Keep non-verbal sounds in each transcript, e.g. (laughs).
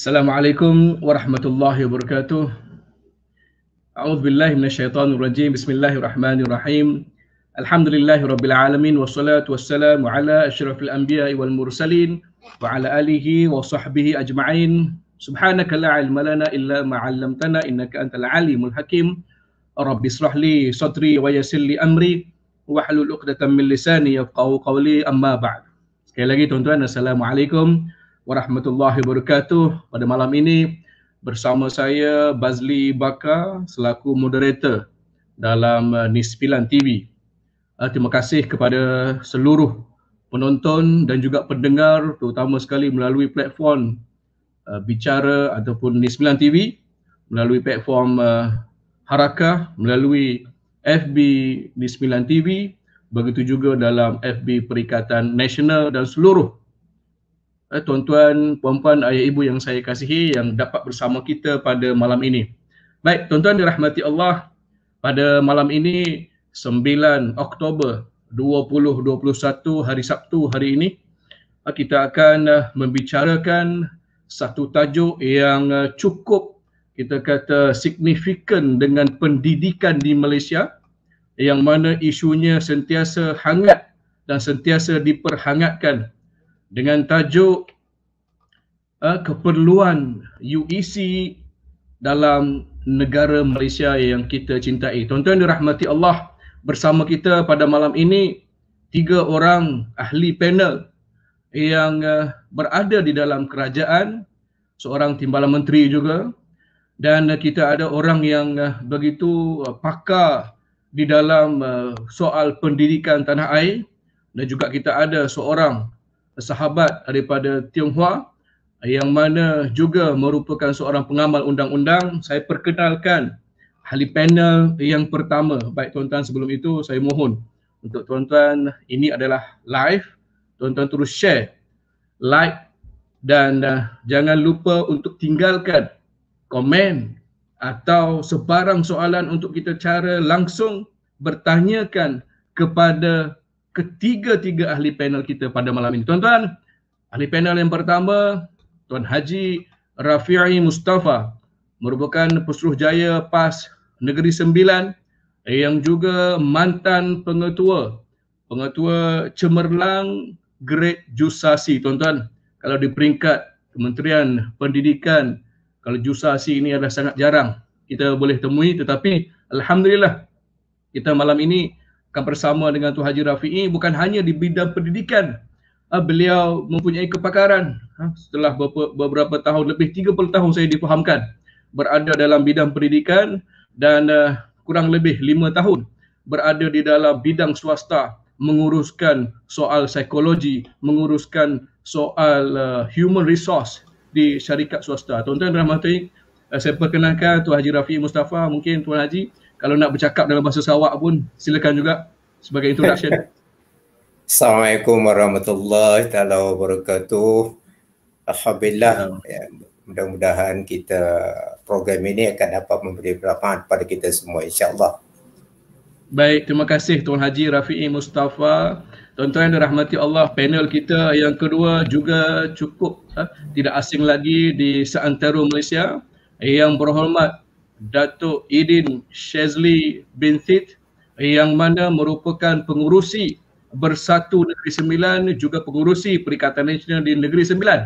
السلام عليكم ورحمة الله وبركاته أعوذ بالله من الشيطان الرجيم بسم الله الرحمن الرحيم الحمد لله رب العالمين والصلاة والسلام على أشرف الأنبياء والمرسلين وعلى آله وصحبه أجمعين سبحانك لا علم لنا إلا ما علمتنا إنك أنت العليم الحكيم رب اشرح لي صدري ويسر لي أمري واحلل عقدة من لساني يفقه قولي أما بعد Sekali lagi tuan-tuan, Assalamualaikum. warahmatullahi wabarakatuh. Pada malam ini bersama saya Bazli Bakar selaku moderator dalam uh, Nispilan TV. Uh, terima kasih kepada seluruh penonton dan juga pendengar terutama sekali melalui platform uh, bicara ataupun Nispilan TV melalui platform uh, Harakah melalui FB Nismilan TV begitu juga dalam FB Perikatan Nasional dan seluruh eh, tuan-tuan, puan-puan, ayah ibu yang saya kasihi yang dapat bersama kita pada malam ini. Baik, tuan-tuan dirahmati Allah. Pada malam ini 9 Oktober 2021 hari Sabtu hari ini eh, kita akan eh, membicarakan satu tajuk yang eh, cukup kita kata signifikan dengan pendidikan di Malaysia yang mana isunya sentiasa hangat dan sentiasa diperhangatkan dengan tajuk uh, keperluan UEC dalam negara Malaysia yang kita cintai. Tuan-tuan dirahmati Allah, bersama kita pada malam ini tiga orang ahli panel yang uh, berada di dalam kerajaan, seorang timbalan menteri juga dan uh, kita ada orang yang uh, begitu uh, pakar di dalam uh, soal pendidikan tanah air dan juga kita ada seorang sahabat daripada Tionghoa yang mana juga merupakan seorang pengamal undang-undang saya perkenalkan ahli panel yang pertama baik tuan-tuan sebelum itu saya mohon untuk tuan-tuan ini adalah live tuan-tuan terus share like dan uh, jangan lupa untuk tinggalkan komen atau sebarang soalan untuk kita cara langsung bertanyakan kepada ketiga-tiga ahli panel kita pada malam ini. Tuan-tuan, ahli panel yang pertama, Tuan Haji Rafi'i Mustafa, merupakan pesuruh jaya PAS Negeri Sembilan yang juga mantan pengetua, pengetua cemerlang Great Jusasi. Tuan-tuan, kalau di peringkat Kementerian Pendidikan, kalau Jusasi ini adalah sangat jarang kita boleh temui tetapi Alhamdulillah kita malam ini akan bersama dengan Tuan Haji Rafi'i bukan hanya di bidang pendidikan. Uh, beliau mempunyai kepakaran uh, setelah beberapa, beberapa tahun, lebih 30 tahun saya difahamkan berada dalam bidang pendidikan dan uh, kurang lebih 5 tahun berada di dalam bidang swasta menguruskan soal psikologi, menguruskan soal uh, human resource di syarikat swasta. Tuan-tuan dan rahmatin, uh, saya perkenalkan Tuan Haji Rafi Mustafa, mungkin Tuan Haji kalau nak bercakap dalam bahasa Sarawak pun silakan juga sebagai introduction. (laughs) Assalamualaikum warahmatullahi taala wabarakatuh. Alhamdulillah ya, mudah-mudahan kita program ini akan dapat memberi manfaat pada kita semua insyaallah. Baik, terima kasih Tuan Haji Rafi'i Mustafa. Tuan-tuan yang Rahmati Allah, panel kita yang kedua juga cukup ha, tidak asing lagi di seantero Malaysia. Yang berhormat Datuk Idin Shazli bin Thit yang mana merupakan pengurusi Bersatu Negeri Sembilan juga pengurusi Perikatan Nasional di Negeri Sembilan.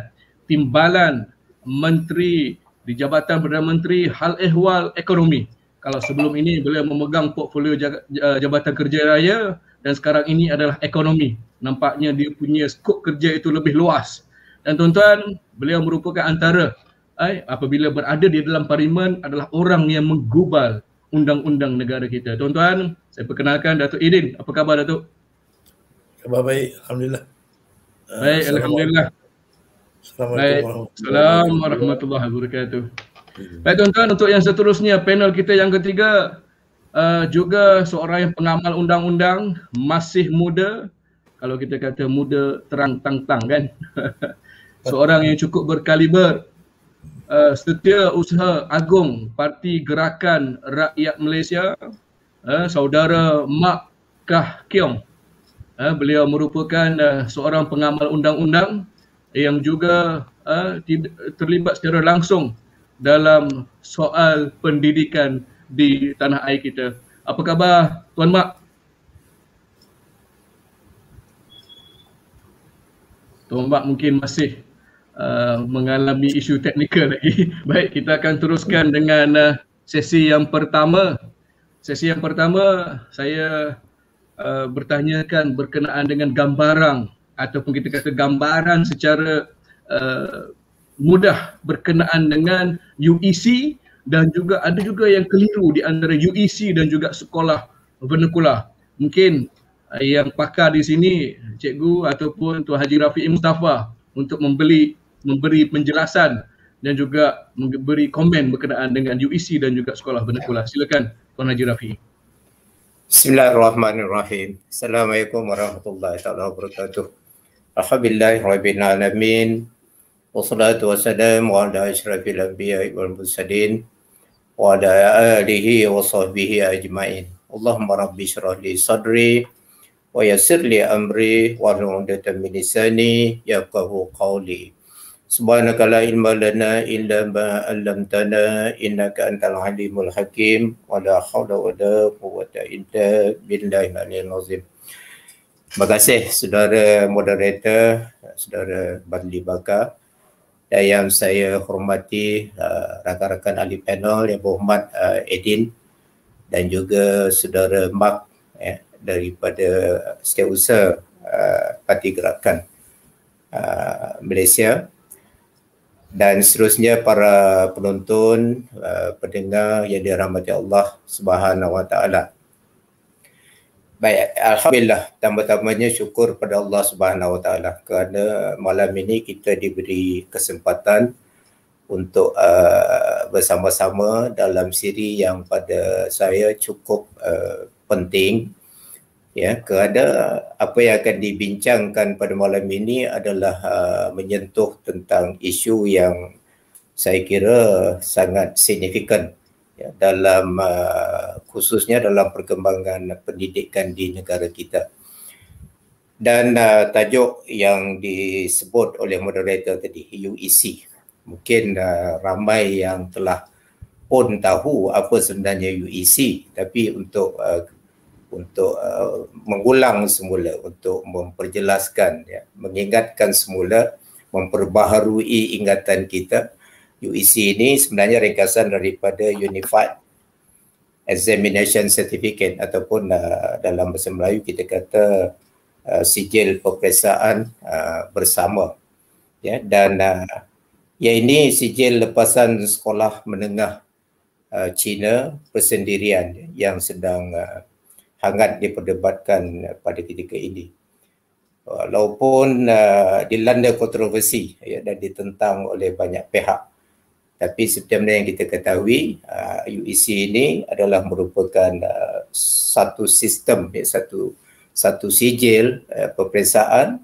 Timbalan Menteri di Jabatan Perdana Menteri Hal Ehwal Ekonomi. Kalau sebelum ini beliau memegang portfolio Jabatan Kerja Raya dan sekarang ini adalah ekonomi. Nampaknya dia punya skop kerja itu lebih luas. Dan tuan-tuan, beliau merupakan antara eh, apabila berada di dalam parlimen adalah orang yang menggubal undang-undang negara kita. Tuan-tuan, saya perkenalkan Datuk Idin. Apa khabar Datuk? Khabar baik, alhamdulillah. Baik, uh, alhamdulillah. Assalamualaikum warahmatullahi, warahmatullahi wabarakatuh. Hmm. Baik tuan-tuan, untuk yang seterusnya panel kita yang ketiga uh, juga seorang yang pengamal undang-undang masih muda. Kalau kita kata muda terang tang tang kan. (laughs) seorang yang cukup berkaliber uh, setia usaha agung Parti Gerakan Rakyat Malaysia uh, saudara Mak Kah Kiong. Uh, eh, beliau merupakan uh, seorang pengamal undang-undang yang juga uh, terlibat secara langsung dalam soal pendidikan di tanah air kita. Apa khabar Tuan Mak? Tuan Mak mungkin masih Uh, mengalami isu teknikal lagi. (laughs) Baik, kita akan teruskan dengan uh, sesi yang pertama. Sesi yang pertama saya uh, bertanyakan berkenaan dengan gambaran ataupun kita kata gambaran secara uh, mudah berkenaan dengan UEC dan juga ada juga yang keliru di antara UEC dan juga sekolah vernakular. Mungkin uh, yang pakar di sini cikgu ataupun Tuan Haji Rafiq Mustafa untuk membeli memberi penjelasan dan juga memberi komen berkenaan dengan UEC dan juga sekolah Benakula. Silakan Tuan Haji Rafi. Bismillahirrahmanirrahim. Assalamualaikum warahmatullahi taala wabarakatuh. Alhamdulillah rabbil alamin. Wassalatu wassalamu ala asyrafil anbiya'i wal mursalin wa ala alihi wa sahbihi ajmain. Allahumma rabbi syrah li sadri wa yassir li amri wa hlul 'uqdatam min lisani yafqahu qawli. سبحانك لا علم لنا tana, ما علمتنا إنك أنت العليم الحكيم ولا حول ولا قوة إلا بالله العلي العظيم Terima kasih saudara moderator, saudara Badli Bakar dan yang saya hormati uh, rakan-rakan ahli panel yang berhormat uh, Edin dan juga saudara Mark eh, daripada setiausaha uh, Parti Gerakan uh, Malaysia dan seterusnya para penonton uh, pendengar yang dirahmati Allah Subhanahu Wa Taala. Baik, alhamdulillah tambah-tambahnya syukur pada Allah Subhanahu Wa Taala kerana malam ini kita diberi kesempatan untuk uh, bersama-sama dalam siri yang pada saya cukup uh, penting ya kerana apa yang akan dibincangkan pada malam ini adalah uh, menyentuh tentang isu yang saya kira sangat signifikan ya, dalam uh, khususnya dalam perkembangan pendidikan di negara kita dan uh, tajuk yang disebut oleh moderator tadi UEC mungkin uh, ramai yang telah pun tahu apa sebenarnya UEC tapi untuk uh, untuk uh, mengulang semula untuk memperjelaskan ya mengingatkan semula memperbaharui ingatan kita UEC ini sebenarnya ringkasan daripada Unified Examination Certificate ataupun uh, dalam bahasa Melayu kita kata uh, sijil peperiksaan uh, bersama ya dan uh, ya ini sijil lepasan sekolah menengah uh, Cina persendirian yang sedang uh, hangat diperdebatkan pada ketika ini. Walaupun uh, dilanda kontroversi ya, dan ditentang oleh banyak pihak. Tapi seperti mana yang kita ketahui, uh, UEC ini adalah merupakan uh, satu sistem, ya, satu satu sijil uh, peperiksaan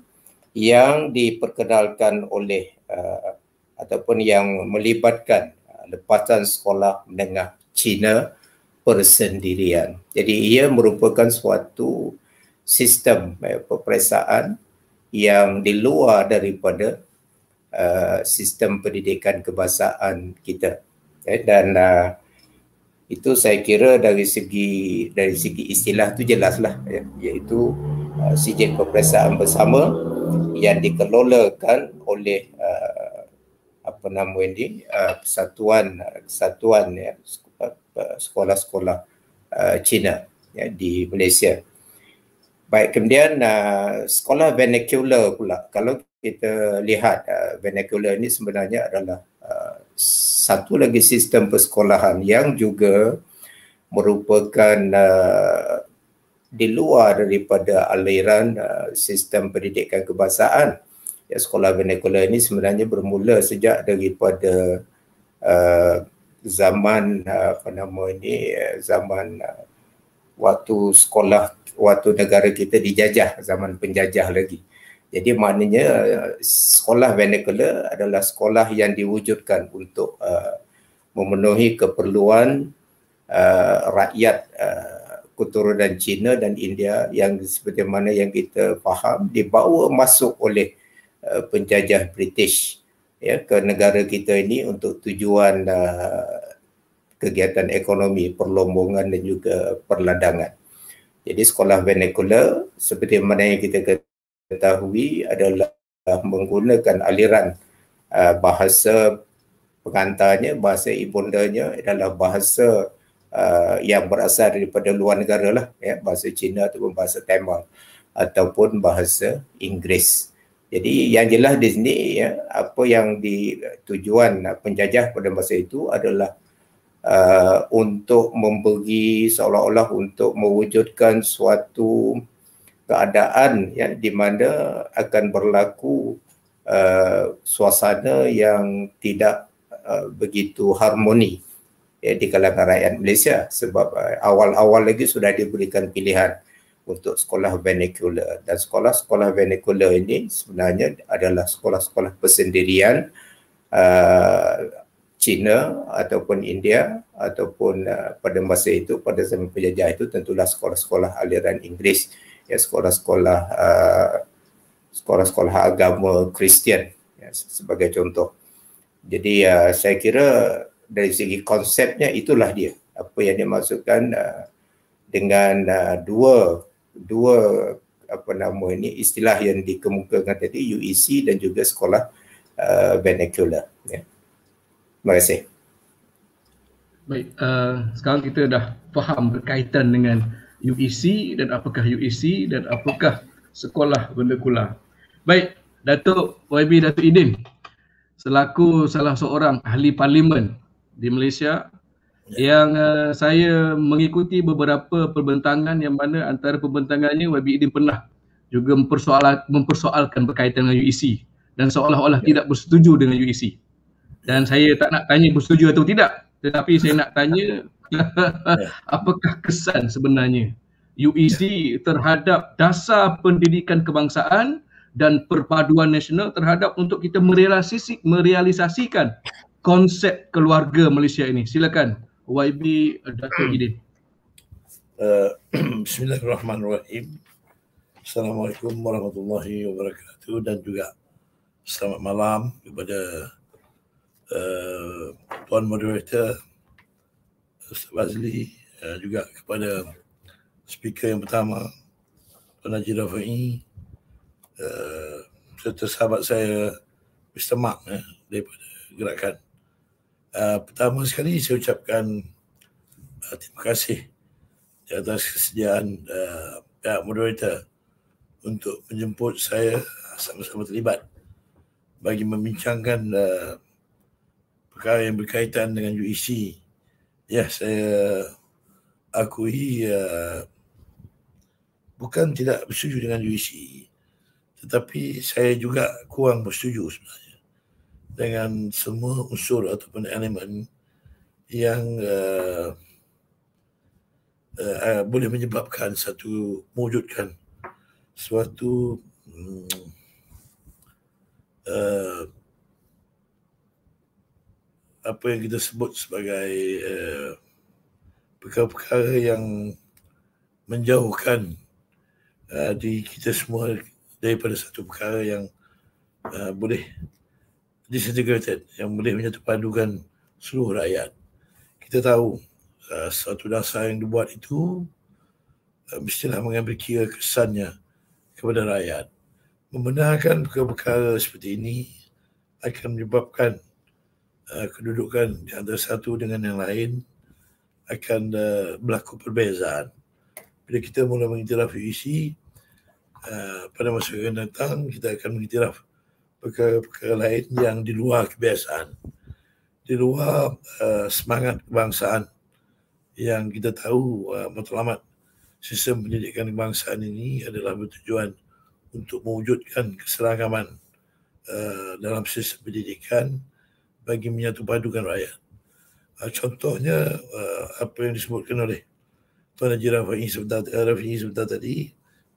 yang diperkenalkan oleh uh, ataupun yang melibatkan uh, lepasan sekolah menengah China. uh, persendirian. Jadi ia merupakan suatu sistem eh, peperiksaan yang di luar daripada uh, sistem pendidikan kebahasaan kita. Eh, dan uh, itu saya kira dari segi dari segi istilah itu jelaslah ya, iaitu uh, sijil peperiksaan bersama yang dikelolakan oleh uh, apa nama ini uh, persatuan kesatuan ya Eh, sekolah-sekolah uh, eh, Cina ya, di Malaysia. Baik, kemudian uh, sekolah vernacular pula. Kalau kita lihat uh, vernacular ini sebenarnya adalah uh, satu lagi sistem persekolahan yang juga merupakan uh, di luar daripada aliran uh, sistem pendidikan kebangsaan. Ya, sekolah vernacular ini sebenarnya bermula sejak daripada uh, zaman eh, apa nama ini eh, zaman eh, waktu sekolah waktu negara kita dijajah zaman penjajah lagi. Jadi maknanya sekolah vernacular adalah sekolah yang diwujudkan untuk memenuhi keperluan rakyat keturunan Cina dan India yang seperti mana yang kita faham dibawa masuk oleh penjajah British ya ke negara kita ini untuk tujuan uh, kegiatan ekonomi perlombongan dan juga perladangan. Jadi sekolah vernacular seperti mana yang kita ketahui adalah menggunakan aliran uh, bahasa pengantarnya bahasa ibundanya adalah bahasa uh, yang berasal daripada luar negara lah ya bahasa Cina ataupun bahasa Tamil ataupun bahasa Inggeris jadi yang jelas di sini ya apa yang di tujuan uh, penjajah pada masa itu adalah uh, untuk memberi seolah-olah untuk mewujudkan suatu keadaan ya di mana akan berlaku uh, suasana yang tidak uh, begitu harmoni ya di kalangan rakyat Malaysia sebab uh, awal-awal lagi sudah diberikan pilihan untuk sekolah vernacular dan sekolah-sekolah vernacular ini sebenarnya adalah sekolah-sekolah persendirian uh, China ataupun India ataupun uh, pada masa itu pada zaman penjajah itu tentulah sekolah-sekolah aliran Inggeris ya sekolah-sekolah uh, sekolah-sekolah agama Kristian ya, sebagai contoh. Jadi uh, saya kira dari segi konsepnya itulah dia apa yang dimaksudkan uh, dengan uh, dua dua apa nama ini istilah yang dikemukakan tadi UEC dan juga sekolah uh, vernacular ya. Terima kasih. Baik, uh, sekarang kita dah faham berkaitan dengan UEC dan apakah UEC dan apakah sekolah vernacular. Baik, Datuk YB Datuk Idin selaku salah seorang ahli parlimen di Malaysia Ya. yang uh, saya mengikuti beberapa perbentangan yang mana antara perbentangannya YB Idin pernah juga mempersoalkan berkaitan dengan UEC dan seolah-olah yeah. tidak bersetuju dengan UEC. Dan saya tak nak tanya bersetuju atau tidak tetapi saya nak tanya ya. (laughs) apakah kesan sebenarnya UEC yeah. terhadap dasar pendidikan kebangsaan dan perpaduan nasional terhadap untuk kita merealisasikan konsep keluarga Malaysia ini. Silakan YB Dato' Idin. Uh, Bismillahirrahmanirrahim. Assalamualaikum warahmatullahi wabarakatuh dan juga selamat malam kepada uh, Tuan Moderator Ustaz Fazli uh, juga kepada speaker yang pertama Tuan Haji Rafa'i uh, eh, serta sahabat saya Mr. Mark eh, daripada gerakan Uh, pertama sekali saya ucapkan uh, terima kasih atas kesediaan uh, pihak moderator untuk menjemput saya sama-sama terlibat bagi membincangkan uh, perkara yang berkaitan dengan UEC. Ya, yeah, saya akui uh, bukan tidak bersetuju dengan UEC tetapi saya juga kurang bersetuju sebenarnya dengan semua unsur ataupun elemen yang uh, uh, uh, boleh menyebabkan satu mewujudkan suatu um, uh, apa yang kita sebut sebagai uh, perkara-perkara yang menjauhkan uh, di kita semua daripada satu perkara yang uh, boleh disintegrated yang boleh menyatupadukan seluruh rakyat. Kita tahu uh, satu dasar yang dibuat itu uh, mestilah mengambil kira kesannya kepada rakyat. Membenarkan perkara-perkara seperti ini akan menyebabkan uh, kedudukan di antara satu dengan yang lain akan uh, berlaku perbezaan. Bila kita mula mengiktiraf UEC, uh, pada masa yang datang kita akan mengiktiraf perkara-perkara lain yang di luar kebiasaan di luar uh, semangat kebangsaan yang kita tahu uh, matlamat sistem pendidikan kebangsaan ini adalah bertujuan untuk mewujudkan keseragaman uh, dalam sistem pendidikan bagi menyatupadukan rakyat. Uh, contohnya uh, apa yang disebutkan oleh Tuan Haji Rafi'i sebentar, Rafi'i sebentar tadi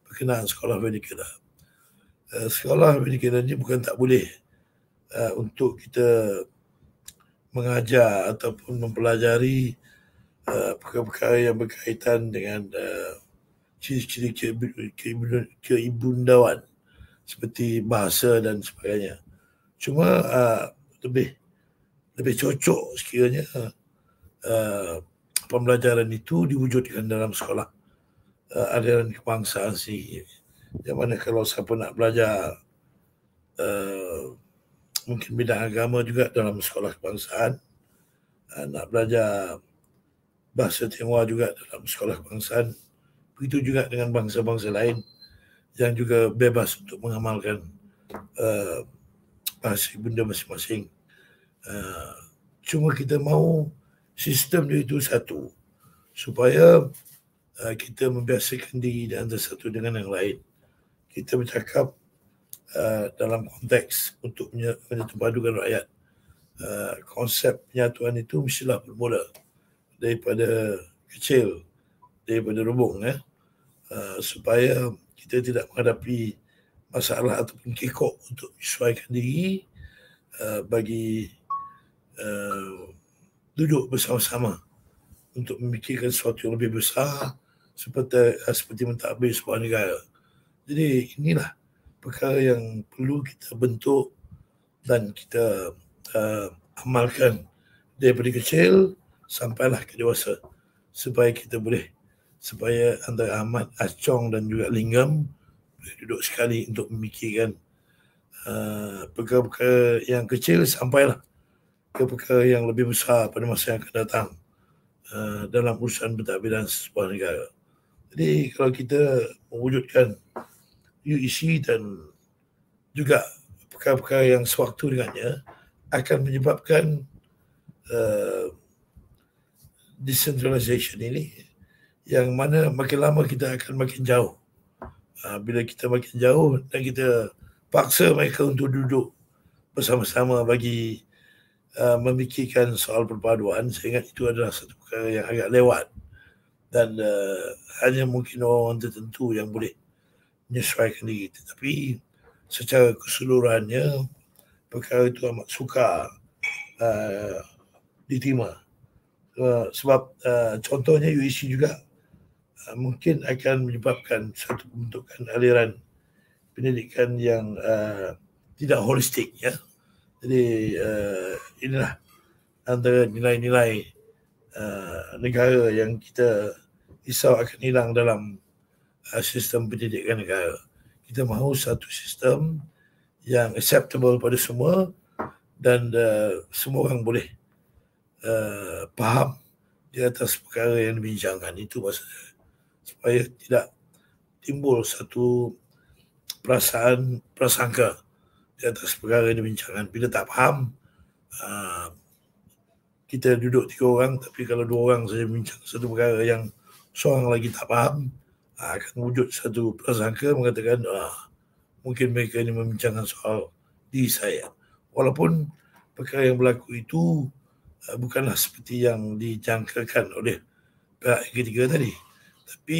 berkenaan sekolah pendidikan. Eh, sekolah pendidikan negeri bukan tak boleh uh, untuk kita mengajar ataupun mempelajari uh, perkara-perkara yang berkaitan dengan uh, ciri-ciri keibundawan seperti bahasa dan sebagainya. Cuma uh, lebih lebih cocok sekiranya uh, pembelajaran itu diwujudkan dalam sekolah uh, aliran kebangsaan sendiri yang mana kalau siapa nak belajar uh, mungkin bidang agama juga dalam sekolah kebangsaan uh, nak belajar bahasa Tionghoa juga dalam sekolah kebangsaan begitu juga dengan bangsa-bangsa lain yang juga bebas untuk mengamalkan uh, bahasa ibunda masing-masing uh, cuma kita mahu sistem dia itu satu supaya uh, kita membiasakan diri dan antara satu dengan yang lain kita bercakap uh, dalam konteks untuk menyatupadukan rakyat. Uh, konsep penyatuan itu mestilah bermula daripada kecil, daripada rubung Eh? Ya. Uh, supaya kita tidak menghadapi masalah ataupun kekok untuk menyesuaikan diri uh, bagi uh, duduk bersama-sama untuk memikirkan sesuatu yang lebih besar seperti uh, seperti mentadbir sebuah negara. Jadi inilah perkara yang perlu kita bentuk dan kita uh, amalkan daripada kecil sampailah ke dewasa supaya kita boleh supaya antara Ahmad Acong dan juga Lingam boleh duduk sekali untuk memikirkan uh, perkara-perkara yang kecil sampailah ke perkara yang lebih besar pada masa yang akan datang uh, dalam urusan pentadbiran sebuah negara. Jadi kalau kita mewujudkan you isi e dan juga perkara-perkara yang sewaktu dengannya akan menyebabkan uh, decentralization ini yang mana makin lama kita akan makin jauh. Uh, bila kita makin jauh dan kita paksa mereka untuk duduk bersama-sama bagi uh, memikirkan soal perpaduan, saya ingat itu adalah satu perkara yang agak lewat dan uh, hanya mungkin orang tertentu yang boleh menyesuaikan diri tetapi secara keseluruhannya perkara itu amat sukar uh, diterima uh, sebab uh, contohnya UEC juga uh, mungkin akan menyebabkan satu pembentukan aliran pendidikan yang uh, tidak holistik ya jadi uh, inilah antara nilai-nilai uh, negara yang kita risau akan hilang dalam Eh, sistem pendidikan negara. Kita mahu satu sistem yang acceptable pada semua dan uh, semua orang boleh uh, faham di atas perkara yang dibincangkan. Itu maksudnya. Supaya tidak timbul satu perasaan, prasangka di atas perkara yang dibincangkan. Bila tak faham, uh, kita duduk tiga orang tapi kalau dua orang saja bincang satu perkara yang seorang lagi tak faham, akan wujud satu prasangka mengatakan ah, mungkin mereka ini membincangkan soal di saya. Walaupun perkara yang berlaku itu ah, bukanlah seperti yang dijangkakan oleh pihak ketiga tadi. Tapi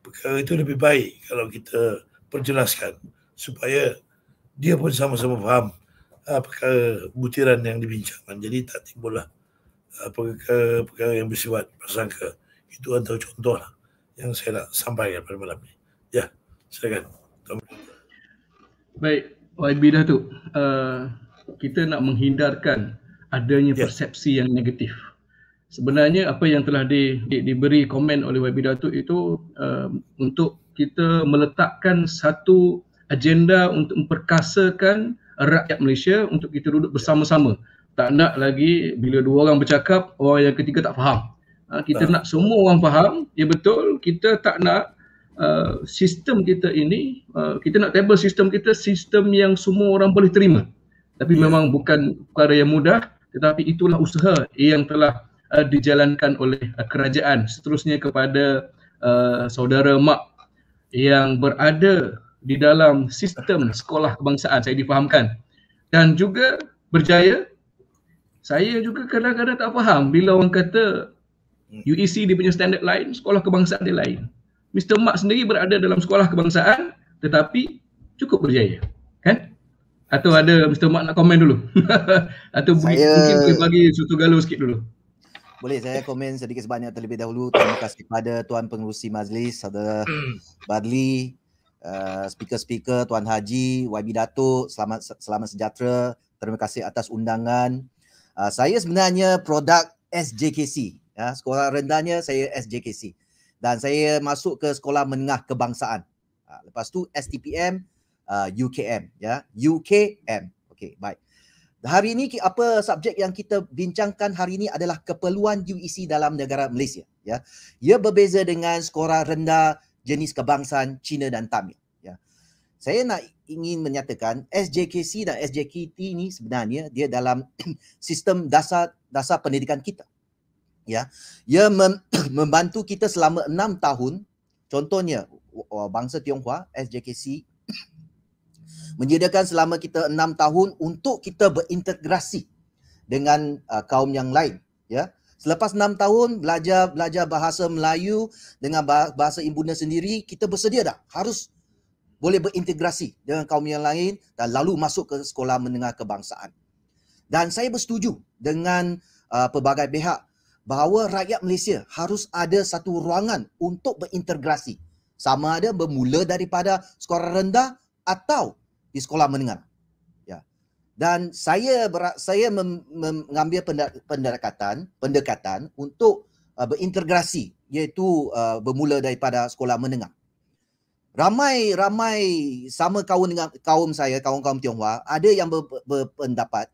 perkara itu lebih baik kalau kita perjelaskan supaya dia pun sama-sama faham ah, perkara butiran yang dibincangkan. Jadi tak timbullah ah, perkara, perkara yang bersifat prasangka. Itu antara contoh lah yang saya nak sampaikan pada malam ni. Ya, silakan. Baik, YB dah Uh, kita nak menghindarkan adanya yes. Ya. persepsi yang negatif. Sebenarnya apa yang telah di, di, diberi komen oleh YB Datuk itu uh, untuk kita meletakkan satu agenda untuk memperkasakan rakyat Malaysia untuk kita duduk bersama-sama. Tak nak lagi bila dua orang bercakap, orang yang ketiga tak faham. Ha, kita nah. nak semua orang faham, ya betul, kita tak nak uh, sistem kita ini, uh, kita nak table sistem kita, sistem yang semua orang boleh terima. Tapi yeah. memang bukan perkara yang mudah, tetapi itulah usaha yang telah uh, dijalankan oleh uh, kerajaan seterusnya kepada uh, saudara mak yang berada di dalam sistem sekolah kebangsaan, saya difahamkan. Dan juga berjaya, saya juga kadang-kadang tak faham bila orang kata UEC dia punya standard lain, sekolah kebangsaan dia lain. Mr. Mark sendiri berada dalam sekolah kebangsaan tetapi cukup berjaya. Kan? Atau ada Mr. Mark nak komen dulu? (laughs) Atau saya... mungkin boleh bagi sesuatu galau sikit dulu? Boleh saya komen sedikit sebanyak terlebih dahulu. Terima kasih kepada Tuan Pengurusi Majlis, Saudara hmm. Badli, uh, speaker-speaker, Tuan Haji, YB Datuk, selamat, selamat sejahtera. Terima kasih atas undangan. Uh, saya sebenarnya produk SJKC, Ya, sekolah rendahnya saya SJKC dan saya masuk ke sekolah menengah kebangsaan. Ha, lepas tu STPM uh, UKM ya, UKM. Okey, baik. Hari ini apa subjek yang kita bincangkan hari ini adalah keperluan UEC dalam negara Malaysia ya. Ia berbeza dengan sekolah rendah jenis kebangsaan Cina dan Tamil ya. Saya nak ingin menyatakan SJKC dan SJKT ini sebenarnya dia dalam (clears throat) sistem dasar dasar pendidikan kita ya ia mem- (clears throat) membantu kita selama enam tahun contohnya bangsa Tionghoa SJKC (clears throat) menyediakan selama kita enam tahun untuk kita berintegrasi dengan uh, kaum yang lain ya selepas enam tahun belajar belajar bahasa Melayu dengan bahasa ibunda sendiri kita bersedia dah harus boleh berintegrasi dengan kaum yang lain dan lalu masuk ke sekolah menengah kebangsaan dan saya bersetuju dengan uh, pelbagai pihak bahawa rakyat Malaysia harus ada satu ruangan untuk berintegrasi sama ada bermula daripada sekolah rendah atau di sekolah menengah ya. dan saya saya mengambil pendekatan pendekatan untuk uh, berintegrasi iaitu uh, bermula daripada sekolah menengah ramai-ramai sama kaum dengan kaum saya kaum-kaum Tionghoa ada yang berpendapat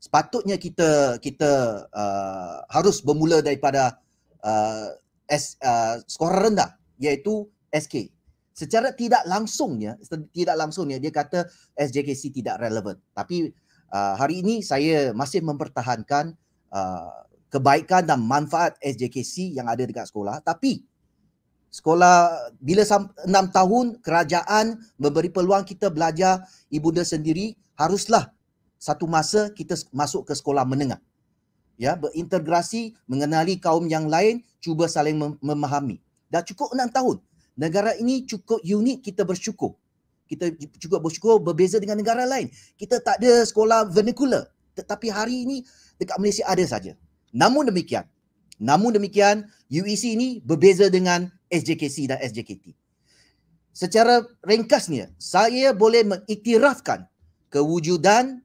sepatutnya kita kita uh, harus bermula daripada uh, S, uh, skor rendah iaitu SK. Secara tidak langsungnya, tidak langsungnya dia kata SJKC tidak relevan. Tapi uh, hari ini saya masih mempertahankan uh, kebaikan dan manfaat SJKC yang ada dekat sekolah. Tapi sekolah bila enam tahun kerajaan memberi peluang kita belajar ibu ibunda sendiri haruslah satu masa kita masuk ke sekolah menengah. Ya, berintegrasi, mengenali kaum yang lain, cuba saling memahami. Dah cukup enam tahun. Negara ini cukup unik, kita bersyukur. Kita juga bersyukur berbeza dengan negara lain. Kita tak ada sekolah vernacular. Tetapi hari ini dekat Malaysia ada saja. Namun demikian, namun demikian UEC ini berbeza dengan SJKC dan SJKT. Secara ringkasnya, saya boleh mengiktirafkan kewujudan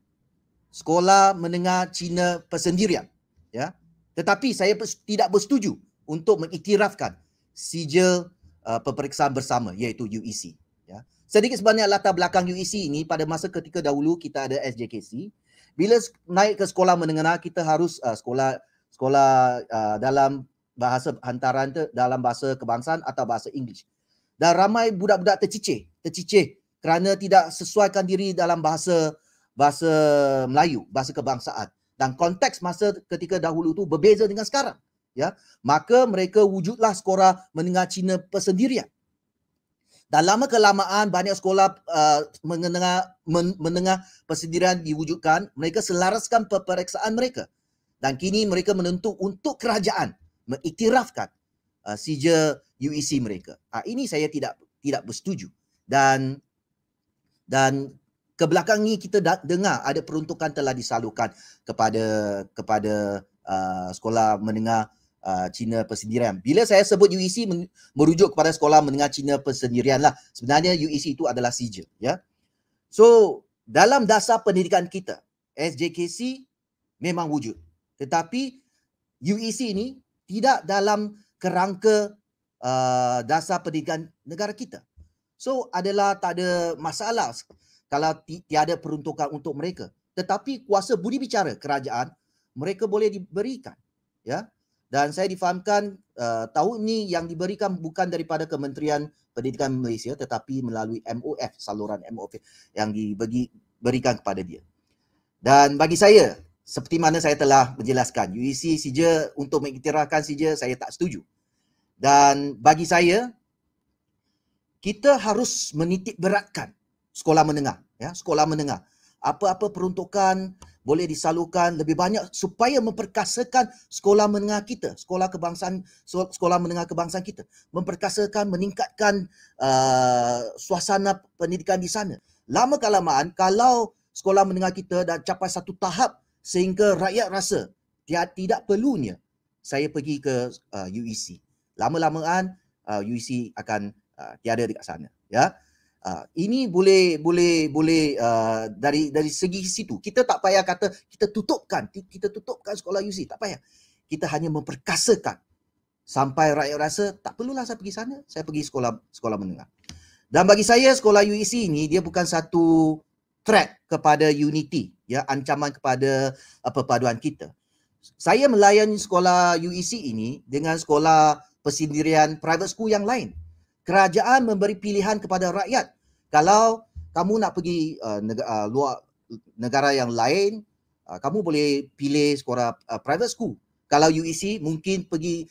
sekolah menengah Cina persendirian. Ya. Tetapi saya tidak bersetuju untuk mengiktirafkan sijil uh, peperiksaan bersama iaitu UEC. Ya. Sedikit sebanyak latar belakang UEC ini pada masa ketika dahulu kita ada SJKC. Bila naik ke sekolah menengah kita harus uh, sekolah sekolah uh, dalam bahasa hantaran te, dalam bahasa kebangsaan atau bahasa English. Dan ramai budak-budak tercicih, tercicih kerana tidak sesuaikan diri dalam bahasa bahasa Melayu, bahasa kebangsaan dan konteks masa ketika dahulu itu berbeza dengan sekarang. Ya, maka mereka wujudlah sekolah menengah Cina persendirian. Dan lama kelamaan banyak sekolah uh, menengah men, menengah persendirian diwujudkan, mereka selaraskan peperiksaan mereka. Dan kini mereka menentu untuk kerajaan mengiktirafkan uh, sija UEC mereka. Uh, ini saya tidak tidak bersetuju dan dan ke belakang ni kita dah dengar ada peruntukan telah disalurkan kepada kepada uh, sekolah menengah uh, Cina Persendirian. Bila saya sebut UEC merujuk kepada sekolah menengah Cina Persendirian lah. Sebenarnya UEC itu adalah CJ. Ya? So dalam dasar pendidikan kita, SJKC memang wujud. Tetapi UEC ini tidak dalam kerangka uh, dasar pendidikan negara kita. So adalah tak ada masalah kalau ti, tiada peruntukan untuk mereka. Tetapi kuasa budi bicara kerajaan, mereka boleh diberikan. ya. Dan saya difahamkan uh, tahun ini yang diberikan bukan daripada Kementerian Pendidikan Malaysia tetapi melalui MOF, saluran MOF yang diberikan kepada dia. Dan bagi saya, seperti mana saya telah menjelaskan, UEC saja untuk mengiktirafkan saja saya tak setuju. Dan bagi saya, kita harus menitik beratkan sekolah menengah ya sekolah menengah apa-apa peruntukan boleh disalurkan lebih banyak supaya memperkasakan sekolah menengah kita sekolah kebangsaan sekolah menengah kebangsaan kita memperkasakan meningkatkan uh, suasana pendidikan di sana lama kelamaan kalau sekolah menengah kita dah capai satu tahap sehingga rakyat rasa tiada tidak perlunya saya pergi ke uh, UEC lama-lamaan uh, UEC akan uh, tiada di sana ya yeah? Ah, ini boleh boleh boleh uh, dari dari segi situ kita tak payah kata kita tutupkan kita tutupkan sekolah UC tak payah kita hanya memperkasakan sampai rakyat rasa tak perlulah saya pergi sana saya pergi sekolah sekolah menengah dan bagi saya sekolah UEC ini dia bukan satu threat kepada unity ya ancaman kepada uh, perpaduan kita saya melayan sekolah UEC ini dengan sekolah persendirian private school yang lain kerajaan memberi pilihan kepada rakyat. Kalau kamu nak pergi uh, negara, uh, luar negara yang lain, uh, kamu boleh pilih sekolah uh, private school. Kalau UEC mungkin pergi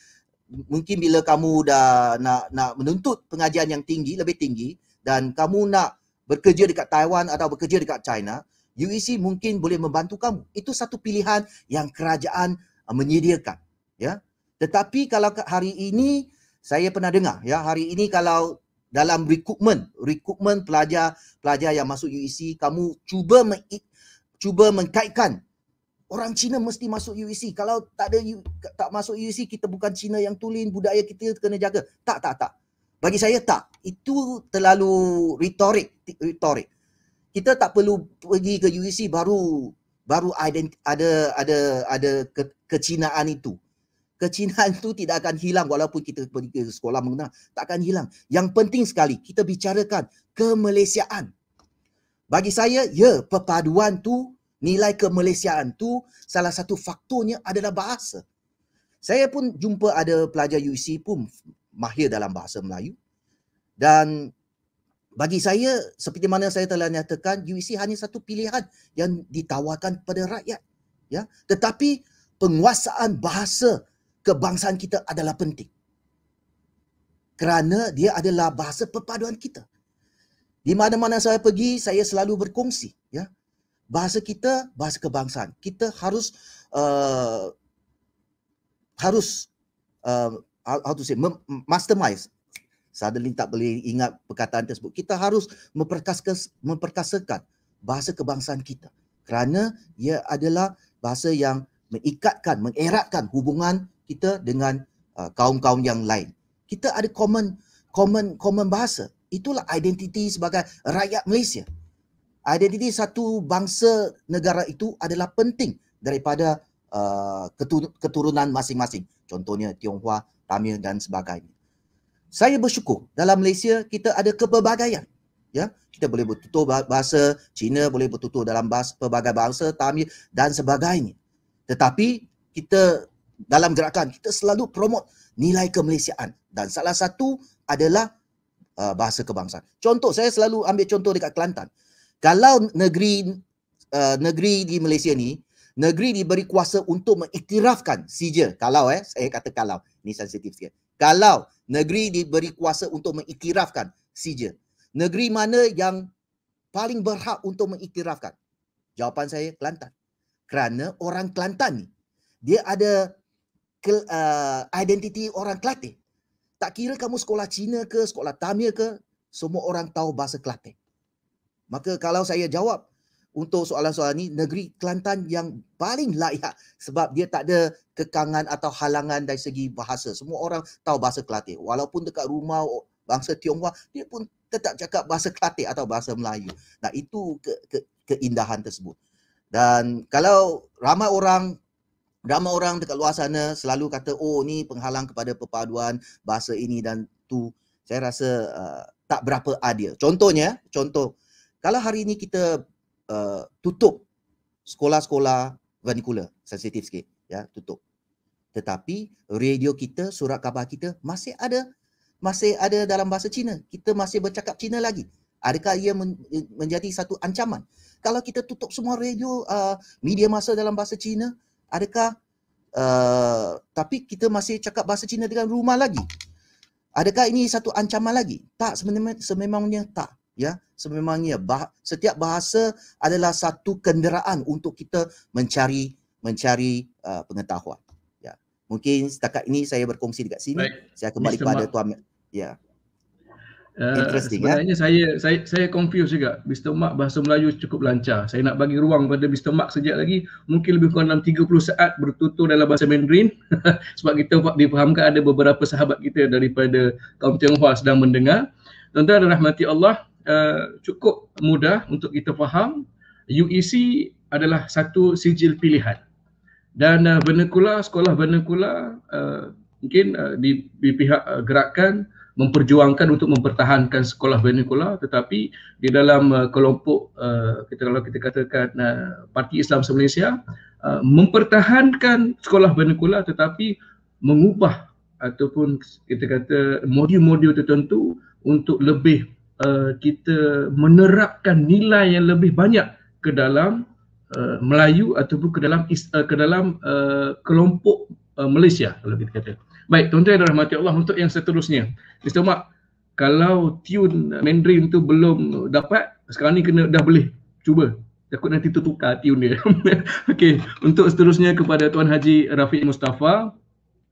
mungkin bila kamu dah nak nak menuntut pengajian yang tinggi, lebih tinggi dan kamu nak bekerja dekat Taiwan atau bekerja dekat China, UEC mungkin boleh membantu kamu. Itu satu pilihan yang kerajaan uh, menyediakan, ya. Tetapi kalau hari ini saya pernah dengar ya hari ini kalau dalam recruitment recruitment pelajar pelajar yang masuk UEC kamu cuba men- cuba mengkaitkan orang Cina mesti masuk UEC kalau tak ada tak masuk UEC kita bukan Cina yang tulen budaya kita kena jaga tak tak tak bagi saya tak itu terlalu retorik retorik kita tak perlu pergi ke UEC baru baru ada ada ada ke, kecinaan itu kecinaan itu tidak akan hilang walaupun kita pergi ke sekolah menengah tak akan hilang yang penting sekali kita bicarakan kemalaysiaan bagi saya ya perpaduan tu nilai kemalaysiaan tu salah satu faktornya adalah bahasa saya pun jumpa ada pelajar UC pun mahir dalam bahasa Melayu dan bagi saya seperti mana saya telah nyatakan UC hanya satu pilihan yang ditawarkan kepada rakyat ya tetapi penguasaan bahasa kebangsaan kita adalah penting. Kerana dia adalah bahasa perpaduan kita. Di mana-mana saya pergi, saya selalu berkongsi. Ya. Bahasa kita, bahasa kebangsaan. Kita harus uh, harus uh, how to say, mastermind. Suddenly tak boleh ingat perkataan tersebut. Kita harus memperkasakan, memperkasakan bahasa kebangsaan kita. Kerana ia adalah bahasa yang mengikatkan, mengeratkan hubungan kita dengan uh, kaum-kaum yang lain. Kita ada common common common bahasa. Itulah identiti sebagai rakyat Malaysia. Identiti satu bangsa negara itu adalah penting daripada uh, keturunan masing-masing. Contohnya Tionghoa, Tamil dan sebagainya. Saya bersyukur dalam Malaysia kita ada kepelbagaian. Ya, kita boleh bertutur bahasa Cina, boleh bertutur dalam bahasa pelbagai bahasa Tamil dan sebagainya. Tetapi kita dalam gerakan kita selalu promote nilai kemalaysiaan dan salah satu adalah uh, bahasa kebangsaan. Contoh saya selalu ambil contoh dekat Kelantan. Kalau negeri uh, negeri di Malaysia ni negeri diberi kuasa untuk mengiktirafkan sijil kalau eh saya kata kalau ni sensitif sikit. Kalau negeri diberi kuasa untuk mengiktirafkan sijil. Negeri mana yang paling berhak untuk mengiktirafkan? Jawapan saya Kelantan. Kerana orang Kelantan ni dia ada ke, uh, identiti orang Kelate. Tak kira kamu sekolah Cina ke, sekolah Tamil ke, semua orang tahu bahasa Kelate. Maka kalau saya jawab untuk soalan-soalan ini, negeri Kelantan yang paling layak sebab dia tak ada kekangan atau halangan dari segi bahasa. Semua orang tahu bahasa Kelate. Walaupun dekat rumah oh, bangsa Tionghoa, dia pun tetap cakap bahasa Kelate atau bahasa Melayu. Nah itu ke, ke, keindahan tersebut. Dan kalau ramai orang ramai orang dekat luar sana selalu kata oh ni penghalang kepada perpaduan bahasa ini dan tu saya rasa uh, tak berapa adil contohnya contoh kalau hari ini kita uh, tutup sekolah-sekolah vernacular sensitif sikit ya tutup tetapi radio kita surat khabar kita masih ada masih ada dalam bahasa Cina kita masih bercakap Cina lagi adakah ia men- menjadi satu ancaman kalau kita tutup semua radio uh, media masa dalam bahasa Cina adakah uh, tapi kita masih cakap bahasa Cina dengan rumah lagi? Adakah ini satu ancaman lagi? Tak, sememangnya tak. Ya, sememangnya bah, setiap bahasa adalah satu kenderaan untuk kita mencari mencari uh, pengetahuan. Ya. Mungkin setakat ini saya berkongsi dekat sini. Baik. Saya kembali Mr. kepada Mark. Tuan. Ya. Eh, Interesting, eh? sebenarnya eh? saya saya saya confuse juga. Mr. Mark bahasa Melayu cukup lancar. Saya nak bagi ruang pada Mr. Mark sekejap lagi. Mungkin lebih kurang dalam 30 saat bertutur dalam bahasa Mandarin. (laughs) Sebab kita difahamkan ada beberapa sahabat kita daripada kaum Tionghoa sedang mendengar. Tuan-tuan dan rahmati Allah, uh, cukup mudah untuk kita faham UEC adalah satu sijil pilihan. Dan uh, vernacular, sekolah vernacular uh, mungkin uh, di, di pihak uh, gerakan memperjuangkan untuk mempertahankan sekolah vernacular tetapi di dalam uh, kelompok uh, kita kalau kita katakan uh, Parti Islam Malaysia uh, mempertahankan sekolah vernacular tetapi mengubah ataupun kita kata modul-modul tertentu untuk lebih uh, kita menerapkan nilai yang lebih banyak ke dalam uh, Melayu ataupun ke dalam uh, ke dalam uh, kelompok uh, Malaysia kalau kita kata. Uh, Baik, tuan-tuan dan rahmati Allah untuk yang seterusnya. Mr. Mak, kalau tune Mandarin tu belum dapat, sekarang ni kena dah boleh cuba. Takut nanti tertukar tune dia. (laughs) Okey, untuk seterusnya kepada Tuan Haji Rafiq Mustafa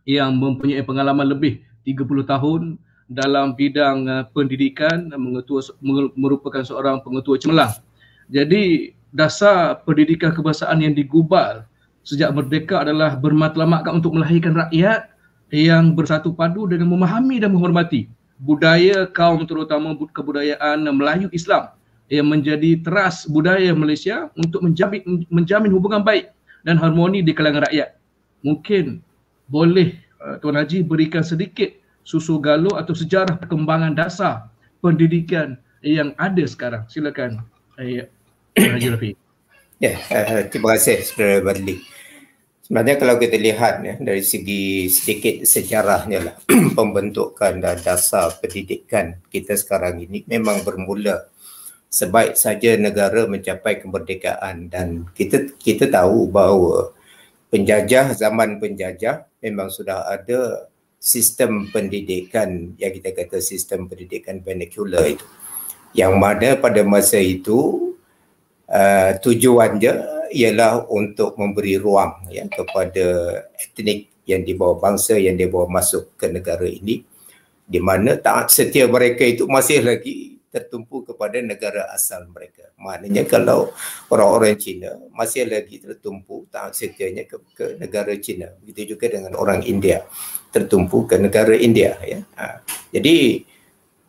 yang mempunyai pengalaman lebih 30 tahun dalam bidang uh, pendidikan mengetua, merupakan seorang pengetua cemerlang. Jadi dasar pendidikan kebangsaan yang digubal sejak merdeka adalah bermatlamatkan untuk melahirkan rakyat yang bersatu padu dan memahami dan menghormati budaya kaum terutama kebudayaan Melayu Islam yang menjadi teras budaya Malaysia untuk menjamin, menjamin hubungan baik dan harmoni di kalangan rakyat. Mungkin boleh uh, Tuan Haji berikan sedikit susu galo atau sejarah perkembangan dasar pendidikan yang ada sekarang. Silakan uh, Tuan Haji Rafiq. Ya, yeah, uh, terima kasih Saudara Badli. Sebenarnya kalau kita lihat ya, dari segi sedikit sejarahnya lah, (clears throat) pembentukan dan dasar pendidikan kita sekarang ini memang bermula sebaik saja negara mencapai kemerdekaan dan kita kita tahu bahawa penjajah zaman penjajah memang sudah ada sistem pendidikan yang kita kata sistem pendidikan vernacular itu yang mana pada masa itu uh, eh, tujuannya tujuan ialah untuk memberi ruang ya kepada etnik yang dibawa bangsa yang dibawa masuk ke negara ini di mana taat setia mereka itu masih lagi tertumpu kepada negara asal mereka. Maknanya hmm. kalau orang-orang Cina masih lagi tertumpu taat setianya ke, ke negara Cina. Begitu juga dengan orang India tertumpu ke negara India ya. Ha. Jadi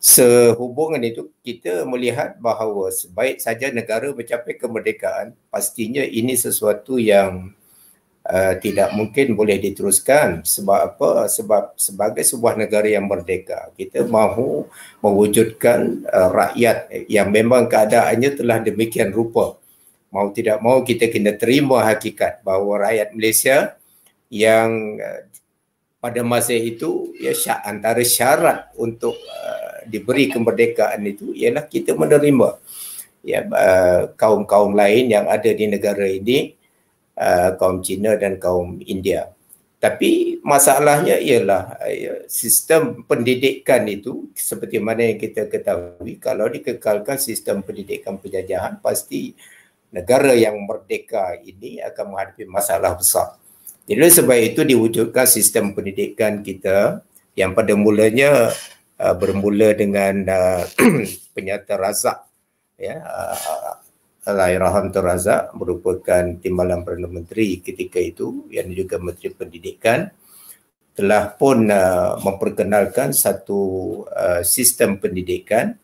sehubungan itu kita melihat bahawa sebaik saja negara mencapai kemerdekaan pastinya ini sesuatu yang uh, tidak mungkin boleh diteruskan sebab apa sebab sebagai sebuah negara yang merdeka kita mahu mewujudkan uh, rakyat yang memang keadaannya telah demikian rupa mau tidak mau kita kena terima hakikat bahawa rakyat Malaysia yang uh, pada masa itu ya antara syarat untuk uh, diberi kemerdekaan itu ialah kita menerima ya uh, kaum-kaum lain yang ada di negara ini uh, kaum Cina dan kaum India tapi masalahnya ialah uh, sistem pendidikan itu seperti mana yang kita ketahui kalau dikekalkan sistem pendidikan penjajahan pasti negara yang merdeka ini akan menghadapi masalah besar jadi sebab itu diwujudkan sistem pendidikan kita yang pada mulanya Uh, bermula dengan uh, (clears throat) penyata Razak ya Alairham uh, Razak merupakan timbalan Perdana Menteri ketika itu yang juga Menteri Pendidikan telah pun uh, memperkenalkan satu uh, sistem pendidikan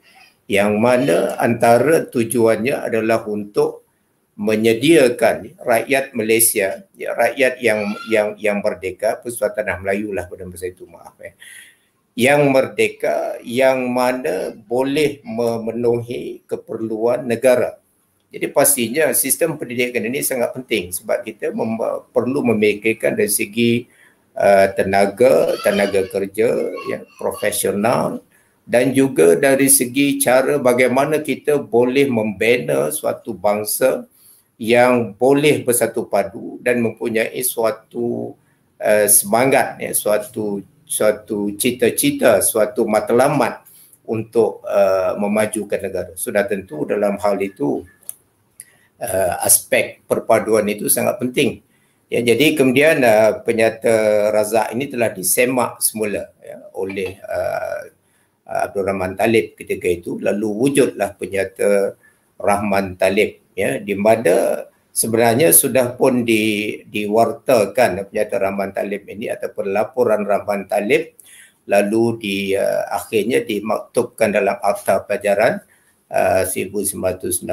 yang mana antara tujuannya adalah untuk menyediakan rakyat Malaysia, ya, rakyat yang yang yang merdeka, persatuan Melayu lah pada masa itu maaf eh yang merdeka yang mana boleh memenuhi keperluan negara. Jadi pastinya sistem pendidikan ini sangat penting sebab kita mem- perlu memikirkan dari segi uh, tenaga, tenaga kerja yang profesional dan juga dari segi cara bagaimana kita boleh membina suatu bangsa yang boleh bersatu padu dan mempunyai suatu uh, semangat ya suatu suatu cita-cita, suatu matlamat untuk uh, memajukan negara. Sudah tentu dalam hal itu uh, aspek perpaduan itu sangat penting. Ya, jadi kemudian uh, penyata Razak ini telah disemak semula ya, oleh uh, Abdul Rahman Talib ketika itu. Lalu wujudlah penyata Rahman Talib ya, di mana sebenarnya sudah pun di diwartakan penyata Rahman Talib ini ataupun laporan Rahman Talib lalu di uh, akhirnya dimaktubkan dalam akta pelajaran eh, uh, 1961.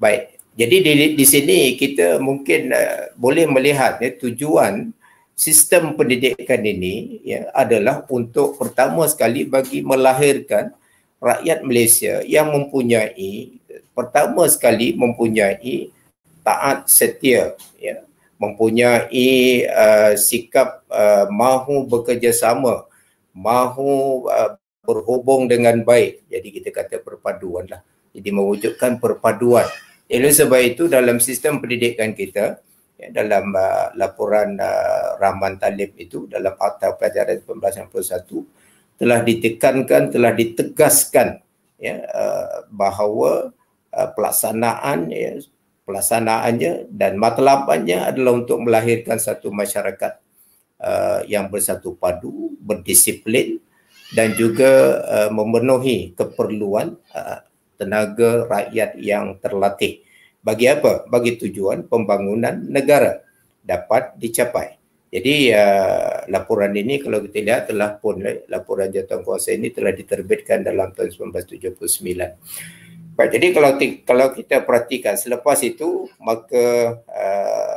Baik, jadi di di sini kita mungkin uh, boleh melihat ya tujuan sistem pendidikan ini ya adalah untuk pertama sekali bagi melahirkan rakyat Malaysia yang mempunyai pertama sekali mempunyai taat setia ya mempunyai uh, sikap uh, mahu bekerjasama mahu uh, berhubung dengan baik jadi kita kata perpaduan lah jadi mewujudkan perpaduan oleh sebab itu dalam sistem pendidikan kita ya, dalam uh, laporan uh, Rahman Talib itu dalam Akta Pelajaran 1991 telah ditekankan telah ditegaskan ya uh, bahawa uh, pelaksanaan ya, pelaksanaannya dan matlamatnya adalah untuk melahirkan satu masyarakat uh, yang bersatu padu, berdisiplin dan juga uh, memenuhi keperluan uh, tenaga rakyat yang terlatih. Bagi apa? Bagi tujuan pembangunan negara dapat dicapai. Jadi uh, laporan ini kalau kita lihat telah pun eh, laporan jawatankuasa ini telah diterbitkan dalam tahun 1979. Baik, jadi kalau kalau kita perhatikan selepas itu maka uh,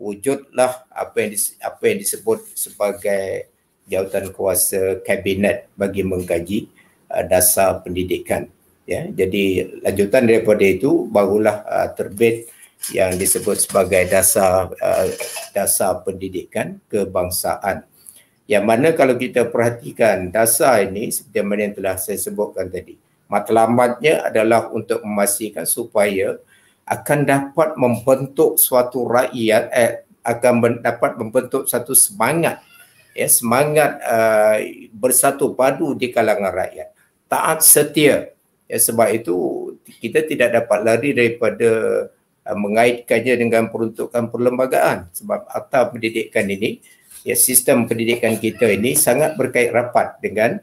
wujudlah apa yang apa yang disebut sebagai jawatan kuasa kabinet bagi mengkaji uh, dasar pendidikan. Ya, jadi lanjutan daripada itu barulah uh, terbit yang disebut sebagai dasar uh, dasar pendidikan kebangsaan. Yang mana kalau kita perhatikan dasar ini seperti mana yang telah saya sebutkan tadi matlamatnya adalah untuk memastikan supaya akan dapat membentuk suatu rakyat eh, akan men- dapat membentuk satu semangat ya semangat uh, bersatu padu di kalangan rakyat taat setia ya sebab itu kita tidak dapat lari daripada uh, mengaitkannya dengan peruntukan perlembagaan sebab atas pendidikan ini ya sistem pendidikan kita ini sangat berkait rapat dengan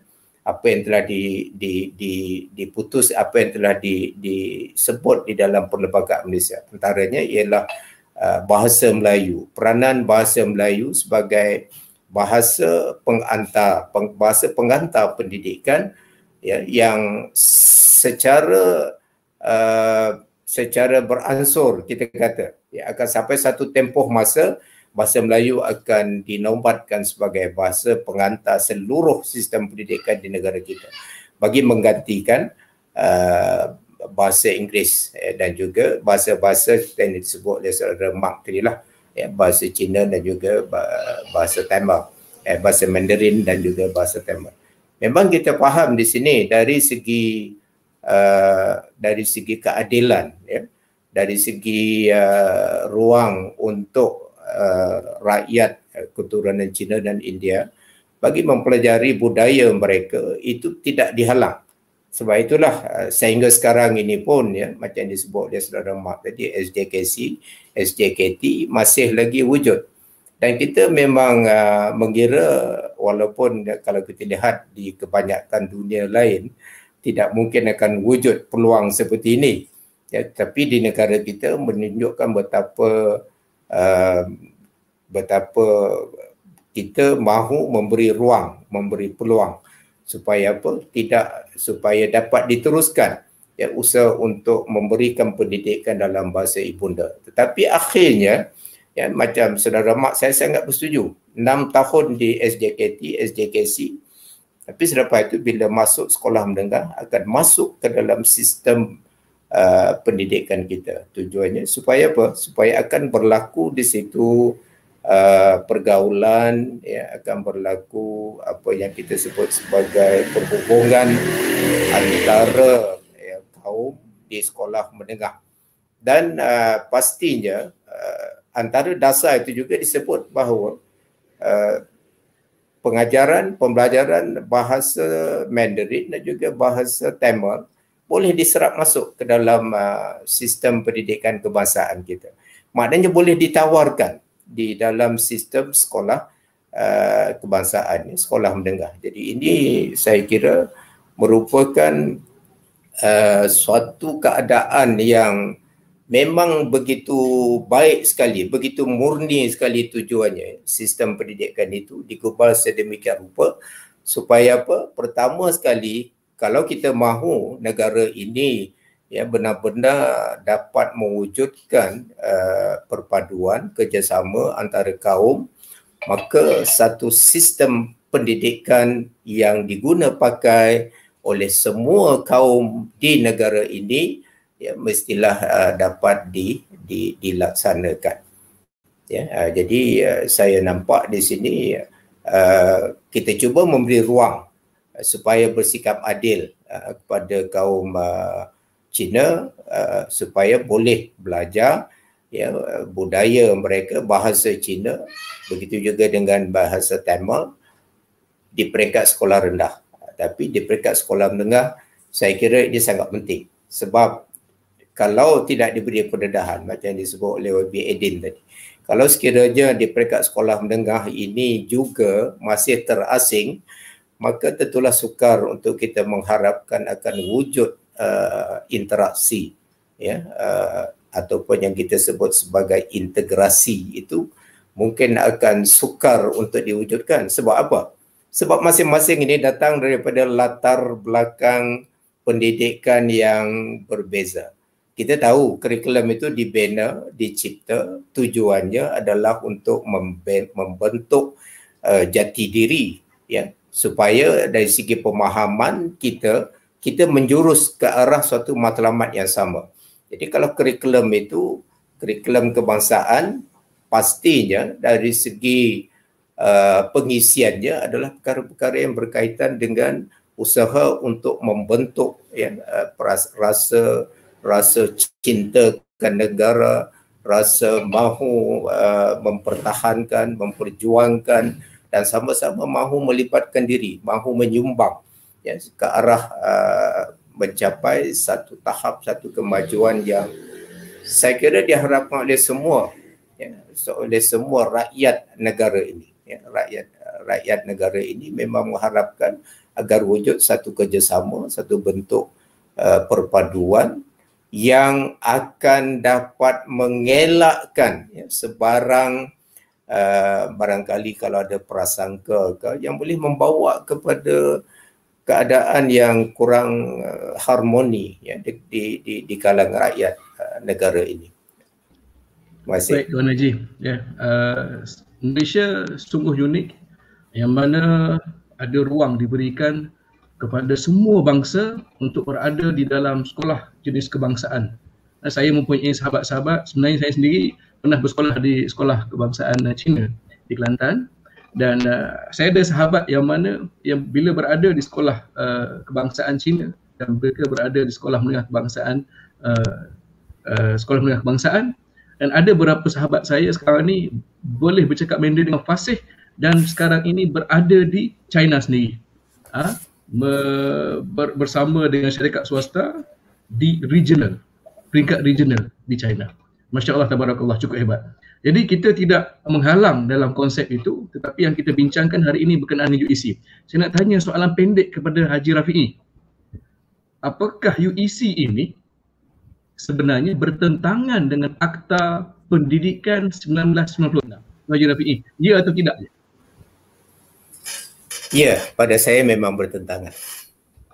apa yang telah di, di, di, diputus, apa yang telah di, disebut di dalam perlembagaan Malaysia. Antaranya ialah uh, bahasa Melayu, peranan bahasa Melayu sebagai bahasa pengantar, peng, bahasa pengantar pendidikan ya, yang secara uh, secara beransur kita kata ya, akan sampai satu tempoh masa uh, bahasa Melayu akan dinobatkan sebagai bahasa pengantar seluruh sistem pendidikan di negara kita bagi menggantikan uh, bahasa Inggeris eh, dan juga bahasa-bahasa yang disebut oleh saudara Mark tadi lah eh, bahasa Cina dan juga bahasa Tamil eh, bahasa Mandarin dan juga bahasa Tamil memang kita faham di sini dari segi uh, dari segi keadilan ya dari segi uh, ruang untuk uh, rakyat eh, keturunan Cina dan India bagi mempelajari budaya mereka itu tidak dihalang. Sebab itulah eh, sehingga sekarang ini pun ya macam disebut dia saudara mak tadi SJKC, SJKT masih lagi wujud. Dan kita memang uh, mengira walaupun kalau kita lihat di kebanyakan dunia lain tidak mungkin akan wujud peluang seperti ini. Ya, tapi di negara kita menunjukkan betapa Ehm, betapa kita mahu memberi ruang, memberi peluang supaya apa? Tidak supaya dapat diteruskan ya usaha untuk memberikan pendidikan dalam bahasa ibunda. Tetapi akhirnya ya macam saudara mak saya sangat bersetuju. 6 tahun di SJKT, SJKC tapi selepas itu bila masuk sekolah mendengar akan masuk ke dalam sistem uh, pendidikan kita. Tujuannya supaya apa? Supaya akan berlaku di situ uh, pergaulan, ya, akan berlaku apa yang kita sebut sebagai perhubungan antara ya, kaum di sekolah menengah. Dan uh, pastinya uh, antara dasar itu juga disebut bahawa uh, pengajaran, pembelajaran bahasa Mandarin dan juga bahasa Tamil boleh diserap masuk ke dalam uh, sistem pendidikan kebangsaan kita. Maknanya boleh ditawarkan di dalam sistem sekolah uh, kebangsaan, sekolah mendengah. Jadi ini saya kira merupakan uh, suatu keadaan yang memang begitu baik sekali, begitu murni sekali tujuannya sistem pendidikan itu dikubal sedemikian rupa supaya apa? Pertama sekali kalau kita mahu negara ini ya benar-benar dapat mewujudkan uh, perpaduan kerjasama antara kaum maka satu sistem pendidikan yang diguna pakai oleh semua kaum di negara ini ya mestilah uh, dapat di, di dilaksanakan ya uh, jadi uh, saya nampak di sini uh, kita cuba memberi ruang Eh, supaya bersikap adil uh, kepada kaum uh, Cina uh, supaya boleh belajar ya budaya mereka bahasa Cina begitu juga dengan bahasa Tamil di peringkat sekolah rendah tapi di peringkat sekolah menengah saya kira ini sangat penting sebab kalau tidak diberi pendedahan macam yang disebut oleh Wabi Edin tadi kalau sekiranya di peringkat sekolah menengah ini juga masih terasing maka tentulah sukar untuk kita mengharapkan akan wujud uh, interaksi ya uh, ataupun yang kita sebut sebagai integrasi itu mungkin akan sukar untuk diwujudkan sebab apa sebab masing-masing ini datang daripada latar belakang pendidikan yang berbeza kita tahu kurikulum itu dibina dicipta tujuannya adalah untuk membentuk uh, jati diri ya supaya dari segi pemahaman kita kita menjurus ke arah suatu matlamat yang sama. Jadi kalau kurikulum itu kurikulum kebangsaan pastinya dari segi uh, pengisiannya adalah perkara-perkara yang berkaitan dengan usaha untuk membentuk ya uh, rasa rasa cinta ke negara, rasa mahu uh, mempertahankan, memperjuangkan dan sama-sama mahu melibatkan diri, mahu menyumbang ya, ke arah uh, mencapai satu tahap, satu kemajuan yang saya kira diharapkan oleh semua ya, so, oleh semua rakyat negara ini. Ya, rakyat uh, rakyat negara ini memang mengharapkan agar wujud satu kerjasama, satu bentuk uh, perpaduan yang akan dapat mengelakkan ya, sebarang uh, barangkali kalau ada prasangka ke yang boleh membawa kepada keadaan yang kurang uh, harmoni ya di di di, di kalangan rakyat uh, negara ini. Terima Baik Tuan Haji. yeah. Ya, uh, Malaysia sungguh unik yang mana ada ruang diberikan kepada semua bangsa untuk berada di dalam sekolah jenis kebangsaan. Saya mempunyai sahabat-sahabat, sebenarnya saya sendiri pernah bersekolah di sekolah kebangsaan eh, Cina di Kelantan dan uh, saya ada sahabat yang mana yang bila berada di sekolah uh, kebangsaan Cina dan mereka berada di sekolah menengah kebangsaan uh, uh, sekolah menengah kebangsaan dan ada beberapa sahabat saya sekarang ni boleh bercakap Mandarin dengan fasih dan sekarang ini berada di China sendiri ha? Me- ber- bersama dengan syarikat swasta di regional peringkat regional di China Masya Allah tabarakallah cukup hebat. Jadi kita tidak menghalang dalam konsep itu tetapi yang kita bincangkan hari ini berkenaan dengan UEC. Saya nak tanya soalan pendek kepada Haji Rafi'i. Apakah UEC ini sebenarnya bertentangan dengan Akta Pendidikan 1996? Haji Rafi'i, ya atau tidak? Ya, pada saya memang bertentangan.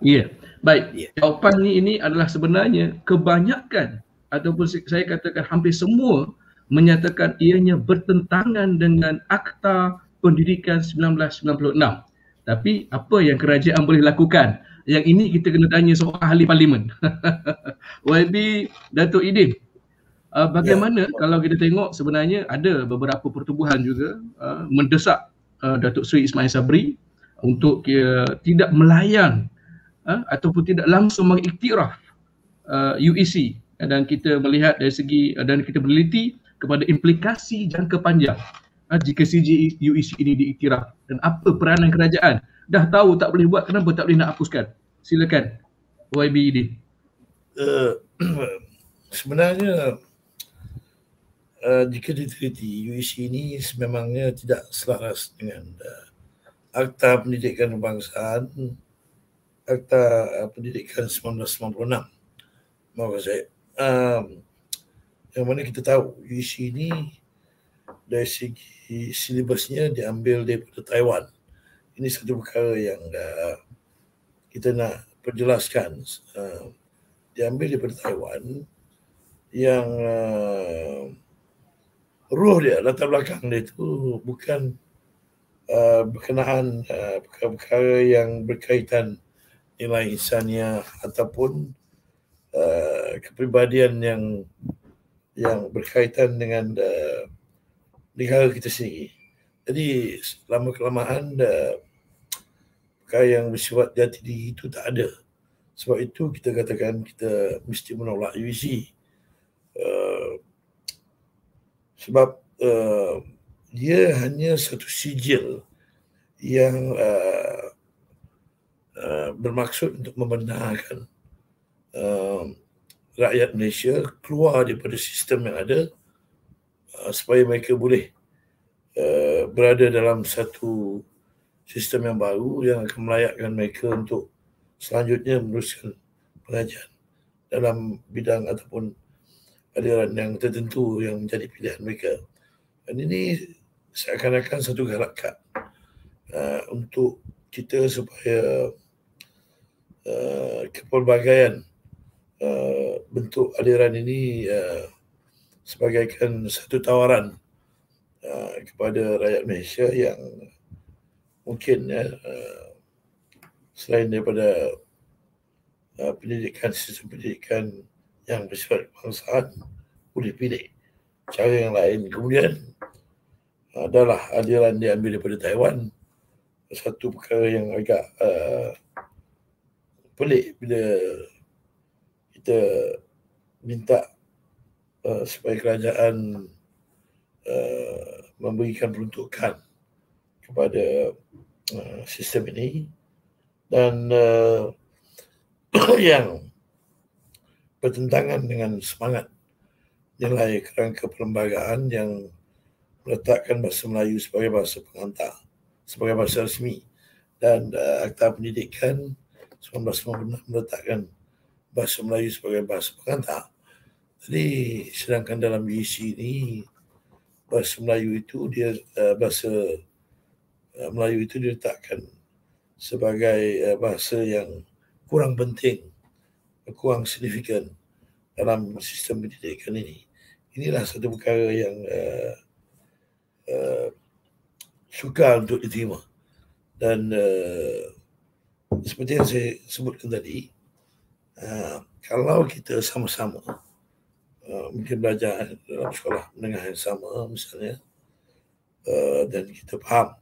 Ya, baik. Ya. Jawapan ini adalah sebenarnya kebanyakan ataupun saya katakan hampir semua menyatakan ianya bertentangan dengan Akta Pendidikan 1996. Tapi apa yang kerajaan boleh lakukan? Yang ini kita kena tanya seorang ahli parlimen. (laughs) YB Datuk Idin, uh, bagaimana ya. kalau kita tengok sebenarnya ada beberapa pertubuhan juga uh, mendesak uh, Datuk Sri Ismail Sabri untuk uh, tidak melayan uh, ataupun tidak langsung mengiktiraf uh, UEC dan kita melihat dari segi dan kita meneliti kepada implikasi jangka panjang ha, jika CGUEC e ini diiktiraf dan apa peranan kerajaan dah tahu tak boleh buat kenapa tak boleh nak hapuskan silakan YB ini uh, sebenarnya uh, jika diteliti UEC ini sememangnya tidak selaras dengan uh, Akta Pendidikan Kebangsaan Akta uh, Pendidikan 1996 Maaf saya um, yang mana kita tahu UGC ini dari segi silibusnya diambil daripada Taiwan. Ini satu perkara yang uh, kita nak perjelaskan. Uh, ehm, diambil daripada Taiwan yang uh, ruh dia, latar belakang dia itu bukan uh, berkenaan uh, perkara-perkara yang berkaitan nilai insania ataupun uh, kepribadian yang yang berkaitan dengan uh, negara kita sendiri. Jadi lama kelamaan eh, perkara uh, yang bersifat jati diri itu tak ada. Sebab itu kita katakan kita mesti menolak UZ. Uh, e sebab uh, dia hanya satu sijil yang uh, uh, bermaksud untuk membenarkan uh, rakyat Malaysia keluar daripada sistem yang ada uh, supaya mereka boleh uh, berada dalam satu sistem yang baru yang akan melayakkan mereka untuk selanjutnya meneruskan pengajian dalam bidang ataupun aliran yang tertentu yang menjadi pilihan mereka. Dan ini seakan-akan satu galakan uh, untuk kita supaya uh, kepelbagaian Eh, bentuk aliran ini eh, sebagai kan satu tawaran eh, kepada rakyat Malaysia yang mungkin ya selain daripada pendidikan sistem pendidikan yang bersifat kebangsaan boleh pilih cara yang lain kemudian adalah aliran diambil daripada Taiwan satu perkara yang agak uh, pelik bila kita minta uh, supaya kerajaan uh, memberikan peruntukan kepada uh, sistem ini dan uh, (coughs) yang bertentangan dengan semangat nilai kerangka perlembagaan yang meletakkan bahasa Melayu sebagai bahasa pengantar sebagai bahasa resmi dan uh, Akta Pendidikan 1996 meletakkan bahasa Melayu sebagai bahasa pengantar. Jadi sedangkan dalam UC ini bahasa Melayu itu dia eh, bahasa eh, Melayu itu diletakkan sebagai eh, bahasa yang kurang penting, kurang signifikan dalam sistem pendidikan ini. Inilah satu perkara yang uh, uh, suka untuk diterima. Dan uh, seperti yang saya sebutkan tadi, Ah, kalau kita sama-sama uh, mungkin belajar dalam sekolah menengah yang sama misalnya uh, dan kita faham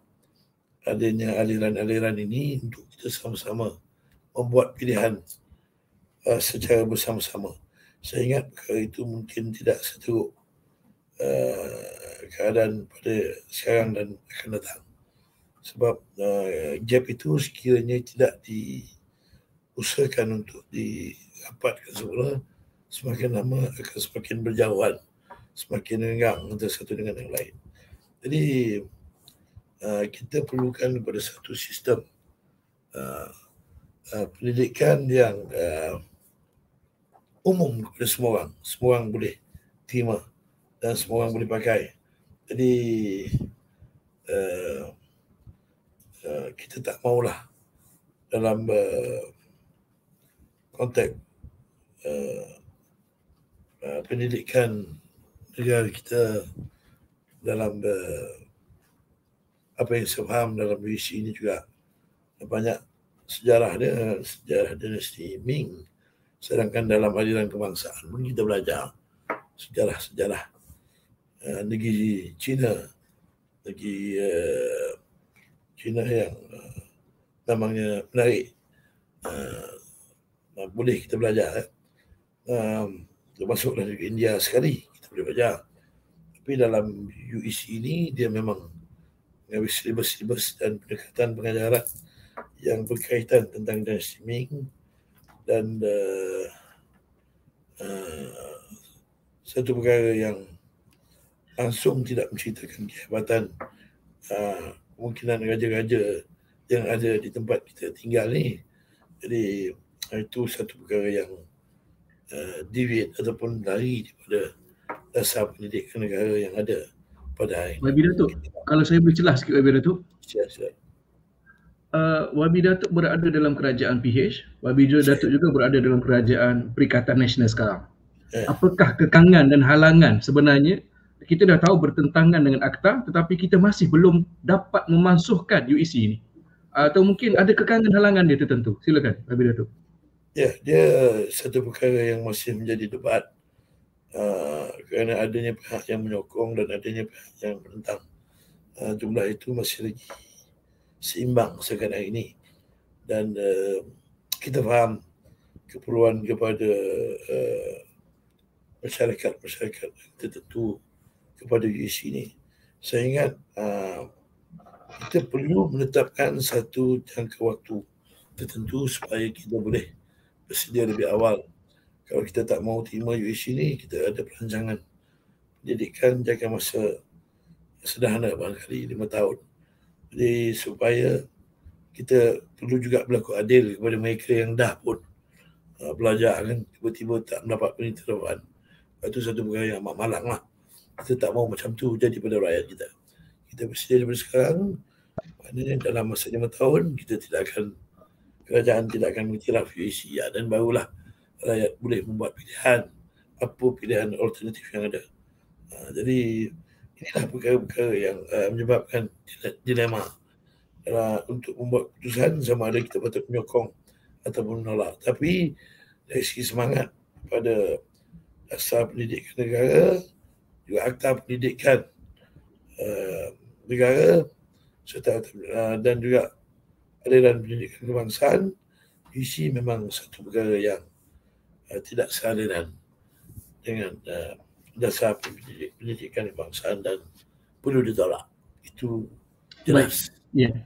adanya aliran-aliran ini untuk kita sama-sama membuat pilihan uh, secara bersama-sama. Saya ingat perkara itu mungkin tidak seteruk uh, keadaan pada sekarang dan akan datang. Sebab uh, gap itu sekiranya tidak di usahakan untuk didapatkan semula semakin lama akan semakin berjauhan semakin renggang antara satu dengan yang lain jadi uh, kita perlukan kepada satu sistem uh, uh, pendidikan yang uh, umum kepada semua orang semua orang boleh terima dan semua orang boleh pakai jadi uh, uh, kita tak maulah dalam uh, konteks uh, uh, eh, pendidikan negara kita dalam uh, apa yang saya faham dalam visi ini juga banyak sejarah dia, sejarah dinasti Ming sedangkan dalam aliran kebangsaan pun kita belajar sejarah-sejarah uh, negeri China negeri uh, Cina yang uh, namanya menarik Ah, boleh kita belajar eh. um, dia masuk ke India sekali kita boleh belajar tapi dalam UEC ini dia memang mengambil silibus-silibus dan pendekatan pengajaran yang berkaitan tentang dan streaming dan uh, uh, satu perkara yang langsung tidak menceritakan kehebatan uh, kemungkinan raja-raja yang ada di tempat kita tinggal ni jadi itu satu perkara yang uh, eh, deviate ataupun lari daripada dasar pendidikan negara yang ada pada hari ini. Wabi Datuk, kalau saya boleh celah sikit Wabi Datuk. Siap, siap. Uh, Wabi Datuk berada dalam kerajaan PH, Wabi juga, Datuk juga berada dalam kerajaan Perikatan Nasional sekarang. Eh. Apakah kekangan dan halangan sebenarnya kita dah tahu bertentangan dengan akta tetapi kita masih belum dapat memansuhkan UEC ini? atau mungkin ada kekangan halangan dia tertentu? Silakan Wabi Datuk. Ya, yeah, dia satu perkara yang masih menjadi debat uh, kerana adanya pihak yang menyokong dan adanya pihak yang menentang. Uh, jumlah itu masih lagi seimbang sekarang ini. Dan uh, kita faham keperluan kepada uh, masyarakat-masyarakat tertentu kepada UIC ini. Saya ingat uh, kita perlu menetapkan satu jangka waktu tertentu supaya kita boleh bersedia lebih awal kalau kita tak mau terima UAC ni kita ada perancangan pendidikan jaga masa sederhana barangkali lima tahun jadi supaya kita perlu juga berlaku adil kepada mereka yang dah pun uh, belajar kan tiba-tiba tak mendapat penitiraan itu satu perkara yang amat malang lah kita tak mau macam tu jadi pada rakyat kita kita bersedia daripada sekarang maknanya dalam masa lima tahun kita tidak akan kerajaan tidak akan mengiktiraf UAC ya, dan barulah rakyat boleh membuat pilihan apa pilihan alternatif yang ada. Ha, jadi inilah perkara-perkara yang uh, menyebabkan dilema uh, untuk membuat keputusan sama ada kita patut menyokong ataupun menolak. Tapi dari segi semangat pada dasar pendidikan negara juga akta pendidikan uh, negara serta, uh, dan juga aliran pendidikan kebangsaan isi memang satu perkara yang uh, tidak sealiran dengan uh, dasar pendidik, pendidikan kebangsaan dan perlu ditolak. Itu jelas. Ya, Yeah.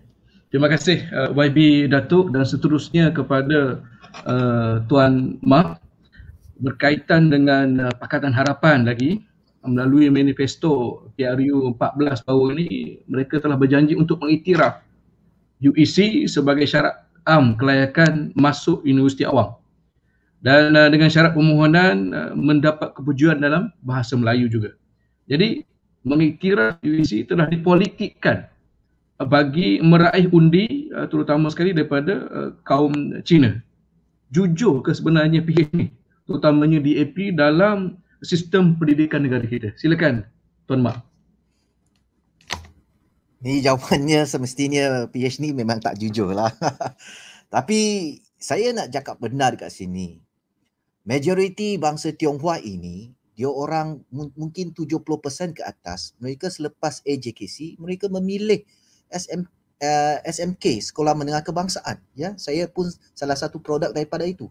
Terima kasih uh, YB Datuk dan seterusnya kepada uh, Tuan Mark berkaitan dengan uh, Pakatan Harapan lagi melalui manifesto PRU 14 bahawa ini mereka telah berjanji untuk mengiktiraf UEC sebagai syarat am kelayakan masuk universiti awam dan uh, dengan syarat permohonan uh, mendapat kepujian dalam bahasa Melayu juga. Jadi mengiktiraf UEC telah dipolitikkan bagi meraih undi uh, terutama sekali daripada uh, kaum Cina. Jujur ke sebenarnya PH ini terutamanya DAP dalam sistem pendidikan negara kita. Silakan Tuan Mak. Ni jawapannya (laughs) semestinya PH ni memang tak jujur lah. (laughs) Tapi saya nak cakap benar dekat sini. Majoriti bangsa Tionghoa ini, dia orang m- mungkin 70% ke atas, mereka selepas AJKC, mereka memilih SM, uh, eh, SMK, Sekolah Menengah Kebangsaan. Ya, Saya pun salah satu produk daripada itu.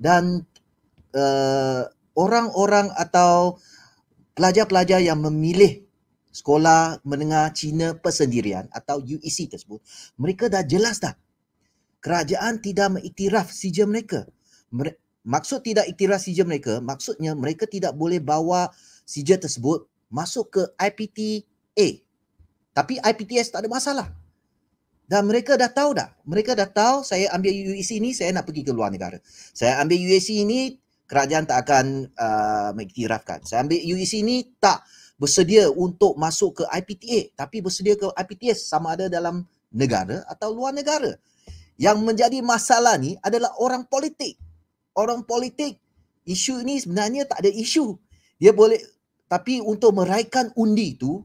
Dan uh, orang-orang atau pelajar-pelajar yang memilih sekolah menengah Cina persendirian atau UEC tersebut, mereka dah jelas dah. Kerajaan tidak mengiktiraf sijil mereka. Maksud tidak iktiraf sijil mereka, maksudnya mereka tidak boleh bawa sijil tersebut masuk ke IPTA. Tapi IPTS tak ada masalah. Dan mereka dah tahu dah. Mereka dah tahu saya ambil UEC ini, saya nak pergi ke luar negara. Saya ambil UEC ini, kerajaan tak akan uh, mengiktirafkan. Saya ambil UEC ini, tak bersedia untuk masuk ke IPTA tapi bersedia ke IPTS sama ada dalam negara atau luar negara. Yang menjadi masalah ni adalah orang politik. Orang politik isu ni sebenarnya tak ada isu. Dia boleh tapi untuk meraihkan undi tu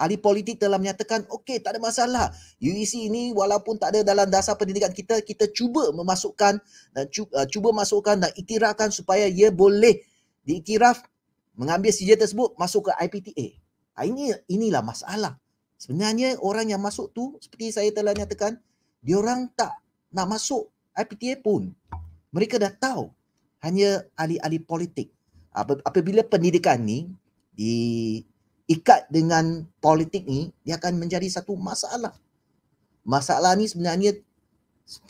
ahli politik telah menyatakan okey tak ada masalah. UEC ini walaupun tak ada dalam dasar pendidikan kita kita cuba memasukkan dan cuba, masukkan dan iktirafkan supaya ia boleh diiktiraf mengambil sijil tersebut masuk ke IPTA. ini inilah masalah. Sebenarnya orang yang masuk tu seperti saya telah nyatakan, dia orang tak nak masuk IPTA pun. Mereka dah tahu hanya ahli-ahli politik. Apabila pendidikan ni diikat dengan politik ni, dia akan menjadi satu masalah. Masalah ni sebenarnya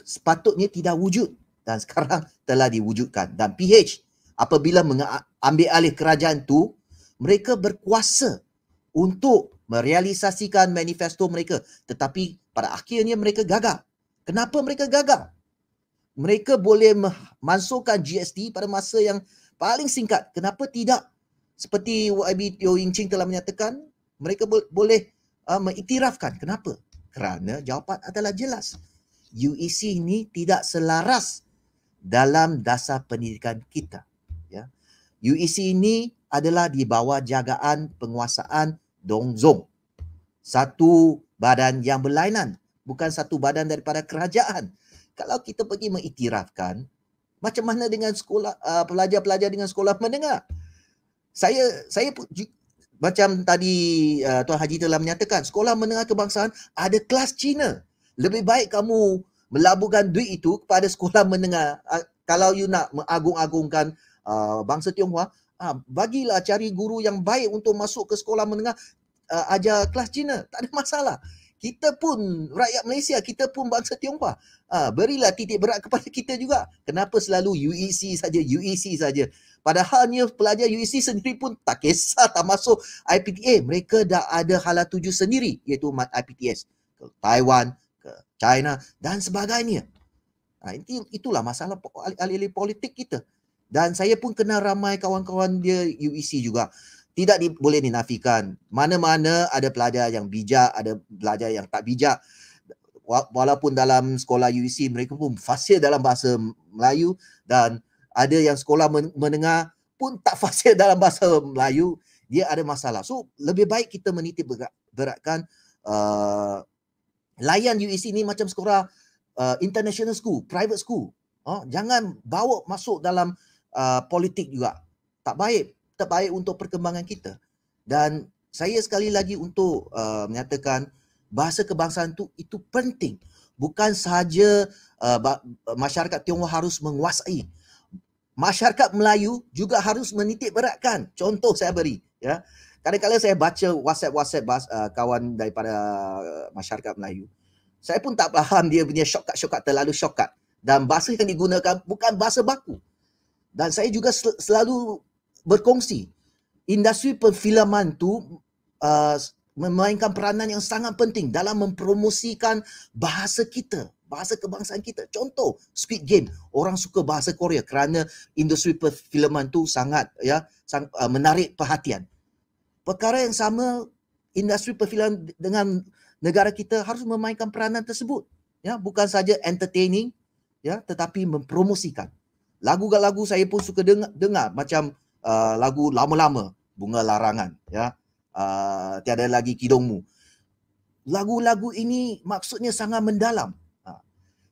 sepatutnya tidak wujud dan sekarang telah diwujudkan. Dan PH apabila mengambil alih kerajaan tu, mereka berkuasa untuk merealisasikan manifesto mereka. Tetapi pada akhirnya mereka gagal. Kenapa mereka gagal? Mereka boleh memasukkan GST pada masa yang paling singkat. Kenapa tidak? Seperti YB Teo Ying Ching telah menyatakan, mereka bo- boleh uh, mengiktirafkan. Kenapa? Kerana jawapan adalah jelas. UEC ini tidak selaras dalam dasar pendidikan kita. UEC ini adalah di bawah jagaan penguasaan Dongzong. Satu badan yang berlainan, bukan satu badan daripada kerajaan. Kalau kita pergi mengiktirafkan, macam mana dengan sekolah uh, pelajar-pelajar dengan sekolah menengah? Saya saya macam tadi uh, Tuan Haji telah menyatakan, sekolah menengah kebangsaan ada kelas Cina. Lebih baik kamu melabuhkan duit itu kepada sekolah menengah uh, kalau you nak mengagung-agungkan Ah, bangsa Tionghoa, uh, bagilah cari guru yang baik untuk masuk ke sekolah menengah uh, ajar kelas Cina. Tak ada masalah. Kita pun rakyat Malaysia, kita pun bangsa Tionghoa. Uh, berilah titik berat kepada kita juga. Kenapa selalu UEC saja, UEC saja. Padahalnya pelajar UEC sendiri pun tak kisah tak masuk IPTA. Mereka dah ada hala tuju sendiri iaitu mat IPTS. Ke Taiwan, ke China dan sebagainya. Ha, itulah masalah alih-alih politik kita dan saya pun kenal ramai kawan-kawan dia UEC juga tidak di, boleh dinafikan mana-mana ada pelajar yang bijak ada pelajar yang tak bijak walaupun dalam sekolah UEC mereka pun fasih dalam bahasa Melayu dan ada yang sekolah menengah pun tak (laughs) fasih dalam bahasa Melayu dia ada masalah so lebih baik kita menitip berat, beratkan uh, layan UEC ni macam sekolah uh, international school private school Oh, jangan bawa masuk dalam Uh, politik juga. Tak baik. Tak baik untuk perkembangan kita. Dan saya sekali lagi untuk uh, menyatakan bahasa kebangsaan itu, itu penting. Bukan sahaja uh, masyarakat tiongkok harus menguasai. Masyarakat Melayu juga harus menitik beratkan. Contoh saya beri. ya. Kadang-kadang saya baca WhatsApp-WhatsApp uh, kawan daripada masyarakat Melayu. Saya pun tak faham dia punya shortcut-shortcut terlalu shortcut. Dan bahasa yang digunakan bukan bahasa baku dan saya juga sel- selalu berkongsi industri perfilman tu uh, memainkan peranan yang sangat penting dalam mempromosikan bahasa kita bahasa kebangsaan kita contoh Squid Game orang suka bahasa Korea kerana industri perfilman tu sangat ya sang, uh, menarik perhatian perkara yang sama industri perfilman dengan negara kita harus memainkan peranan tersebut ya bukan saja entertaining ya tetapi mempromosikan lagu-lagu saya pun suka dengar, dengar macam uh, lagu lama-lama bunga larangan ya uh, tiada lagi kidungmu lagu-lagu ini maksudnya sangat mendalam ha.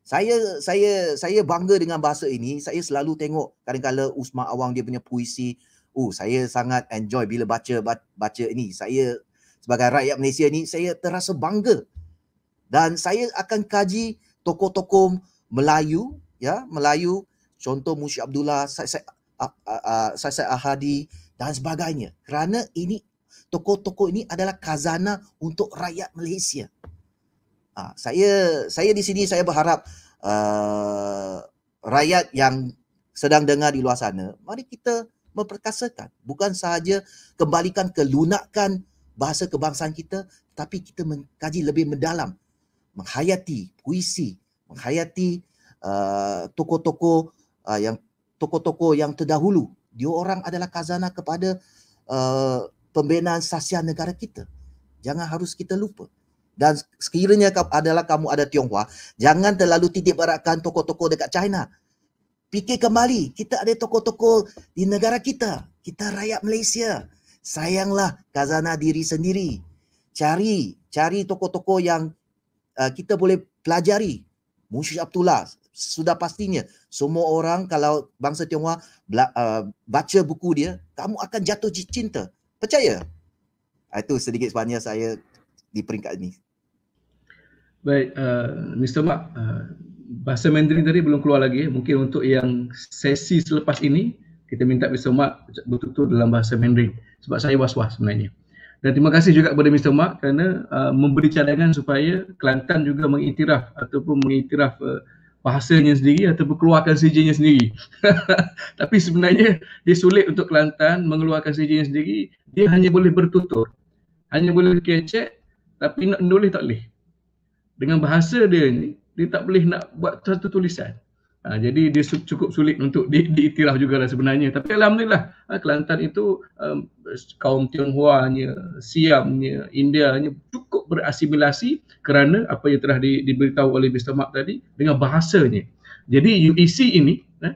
saya saya saya bangga dengan bahasa ini saya selalu tengok kadang-kala Usman Awang dia punya puisi oh saya sangat enjoy bila baca baca ini saya sebagai rakyat Malaysia ni saya terasa bangga dan saya akan kaji tokoh-tokoh Melayu ya Melayu contoh Munshi Abdullah, Said Said Ahadi dan sebagainya. Kerana ini tokoh-tokoh ini adalah kazana untuk rakyat Malaysia. Ha, saya saya di sini saya berharap uh, rakyat yang sedang dengar di luar sana, mari kita memperkasakan. Bukan sahaja kembalikan, kelunakkan bahasa kebangsaan kita, tapi kita mengkaji lebih mendalam, menghayati puisi, menghayati uh, tokoh-tokoh uh, yang toko-toko yang terdahulu dia orang adalah kazana kepada uh, pembinaan sasian negara kita jangan harus kita lupa dan sekiranya adalah kamu ada Tionghoa jangan terlalu titik beratkan toko-toko dekat China fikir kembali kita ada toko-toko di negara kita kita rakyat Malaysia sayanglah kazana diri sendiri cari cari toko-toko yang uh, kita boleh pelajari Munshi Abdullah sudah pastinya semua orang kalau bangsa Tionghoa uh, baca buku dia kamu akan jatuh cinta percaya ah, itu sedikit sebanyak saya di peringkat ini baik uh, Mr Mark uh, bahasa Mandarin tadi belum keluar lagi mungkin untuk yang sesi selepas ini kita minta Mr Mark bertutur dalam bahasa Mandarin sebab saya was-was sebenarnya dan terima kasih juga kepada Mr. Mak kerana uh, memberi cadangan supaya Kelantan juga mengiktiraf ataupun mengiktiraf uh, bahasanya sendiri atau berkeluarkan sejenya sendiri. (laughs) Tapi sebenarnya dia sulit untuk Kelantan mengeluarkan sejenya sendiri. Dia hanya boleh bertutur. Hanya boleh kecek tapi nak nulis tak boleh. Dengan bahasa dia ni, dia tak boleh nak buat satu tulisan. Ha, jadi dia cukup sulit untuk di, diiktiraf jugalah sebenarnya. Tapi Alhamdulillah ha, Kelantan itu um, kaum Tionghoa, Siam, India cukup berasimilasi kerana apa yang telah di, diberitahu oleh Mr. Mark tadi dengan bahasanya. Jadi UEC ini eh,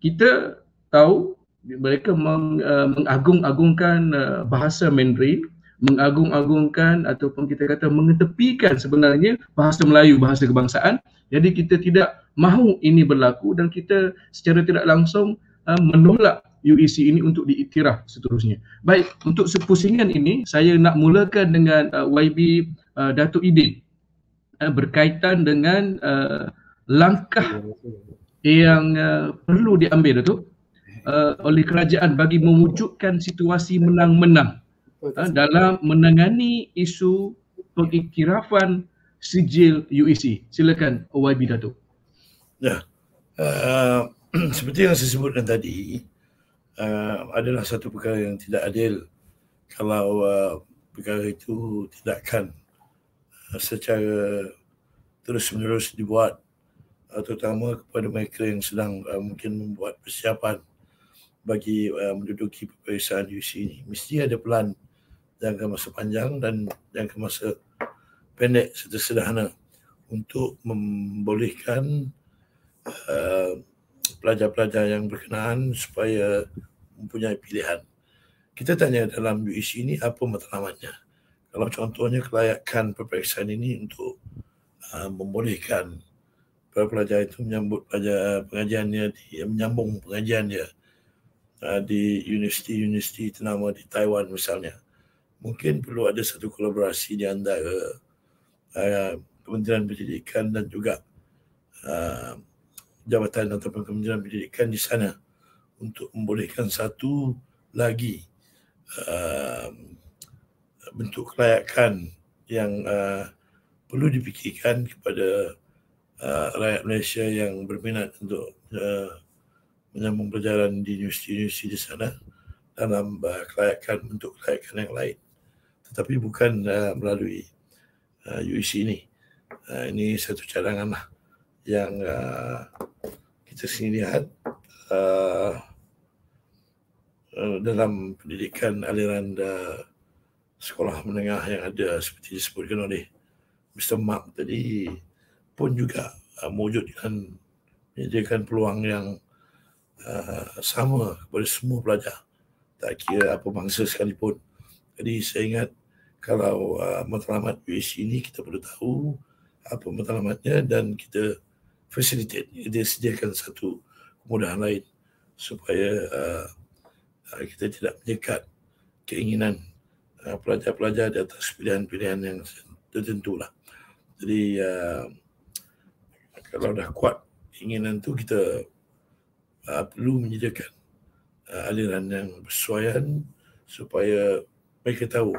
kita tahu mereka meng, uh, mengagung-agungkan uh, bahasa Mandarin mengagung-agungkan ataupun kita kata mengetepikan sebenarnya bahasa Melayu, bahasa kebangsaan. Jadi kita tidak mahu ini berlaku dan kita secara tidak langsung uh, menolak UEC ini untuk diiktiraf seterusnya. Baik, untuk sepusingan ini saya nak mulakan dengan uh, YB uh, Datuk Idin uh, berkaitan dengan uh, langkah yang uh, perlu diambil Datuk uh, oleh kerajaan bagi mewujudkan situasi menang-menang uh, dalam menangani isu pengiktirafan sijil UEC. Silakan YB Datuk. Ya. Uh, (clears throat) seperti yang saya sebutkan tadi, uh, adalah satu perkara yang tidak adil kalau uh, perkara itu tidakkan uh, secara terus-menerus dibuat uh, terutama kepada mereka yang sedang uh, mungkin membuat persiapan bagi uh, menduduki peperiksaan UC ini. Mesti ada pelan jangka masa panjang dan jangka masa pendek serta sederhana untuk membolehkan Eh, pelajar-pelajar yang berkenaan supaya mempunyai pilihan. Kita tanya dalam UIC e ini apa matlamatnya. Kalau contohnya kelayakan peperiksaan ini untuk uh, membolehkan para pelajar itu menyambut pelajar eh, pengajiannya, di, menyambung pengajiannya uh, di universiti-universiti ternama di Taiwan misalnya. Mungkin perlu ada satu kolaborasi di antara uh, Kementerian Pendidikan dan juga jabatan atau kementerian pendidikan di sana untuk membolehkan satu lagi uh, bentuk kelayakan yang uh, perlu dipikirkan kepada uh, rakyat Malaysia yang berminat untuk uh, menyambung pelajaran di universiti-universiti di sana dalam uh, kelayakan bentuk kelayakan yang lain tetapi bukan uh, melalui uh, UIC e ini uh, ini satu cadangan lah yang uh, kita sini lihat uh, uh, dalam pendidikan aliran uh, sekolah menengah yang ada seperti disebutkan oleh Mr. Mark tadi pun juga uh, mewujudkan menyediakan peluang yang uh, sama kepada semua pelajar tak kira apa bangsa sekalipun jadi saya ingat kalau uh, matlamat UIC ini kita perlu tahu apa matlamatnya dan kita facilitate dia sediakan satu kemudahan lain supaya uh, kita tidak menyekat keinginan uh, pelajar-pelajar di atas pilihan-pilihan yang tertentu lah. Jadi uh, kalau dah kuat keinginan tu kita uh, perlu menyediakan uh, aliran yang bersuaian supaya mereka tahu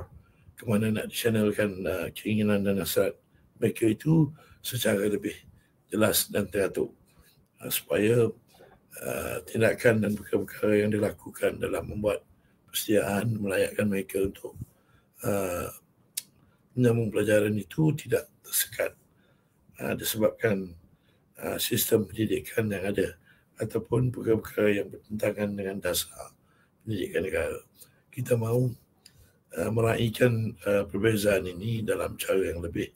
ke mana nak channelkan uh, keinginan dan hasrat mereka itu secara lebih jelas dan teratur ah, supaya ah, tindakan dan perkara-perkara yang dilakukan dalam membuat persediaan melayakkan mereka untuk ah, menyambung pelajaran itu tidak tersekat disebabkan sistem pendidikan yang ada ataupun perkara-perkara yang bertentangan dengan dasar pendidikan negara kita mahu meraihkan perbezaan ini dalam cara yang lebih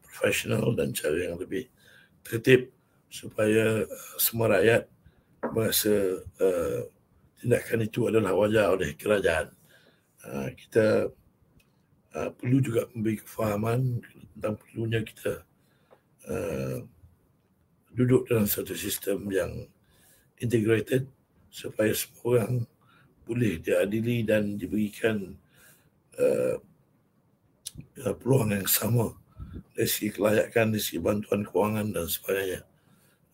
profesional dan cara yang lebih tertib supaya eh, semua rakyat merasa uh, tindakan itu adalah wajar oleh kerajaan. Uh, kita uh, perlu juga memberi kefahaman tentang perlunya kita uh, duduk dalam satu sistem yang integrated supaya semua orang boleh diadili dan diberikan uh, peluang yang sama dari segi kelayakan, dari segi bantuan kewangan dan sebagainya.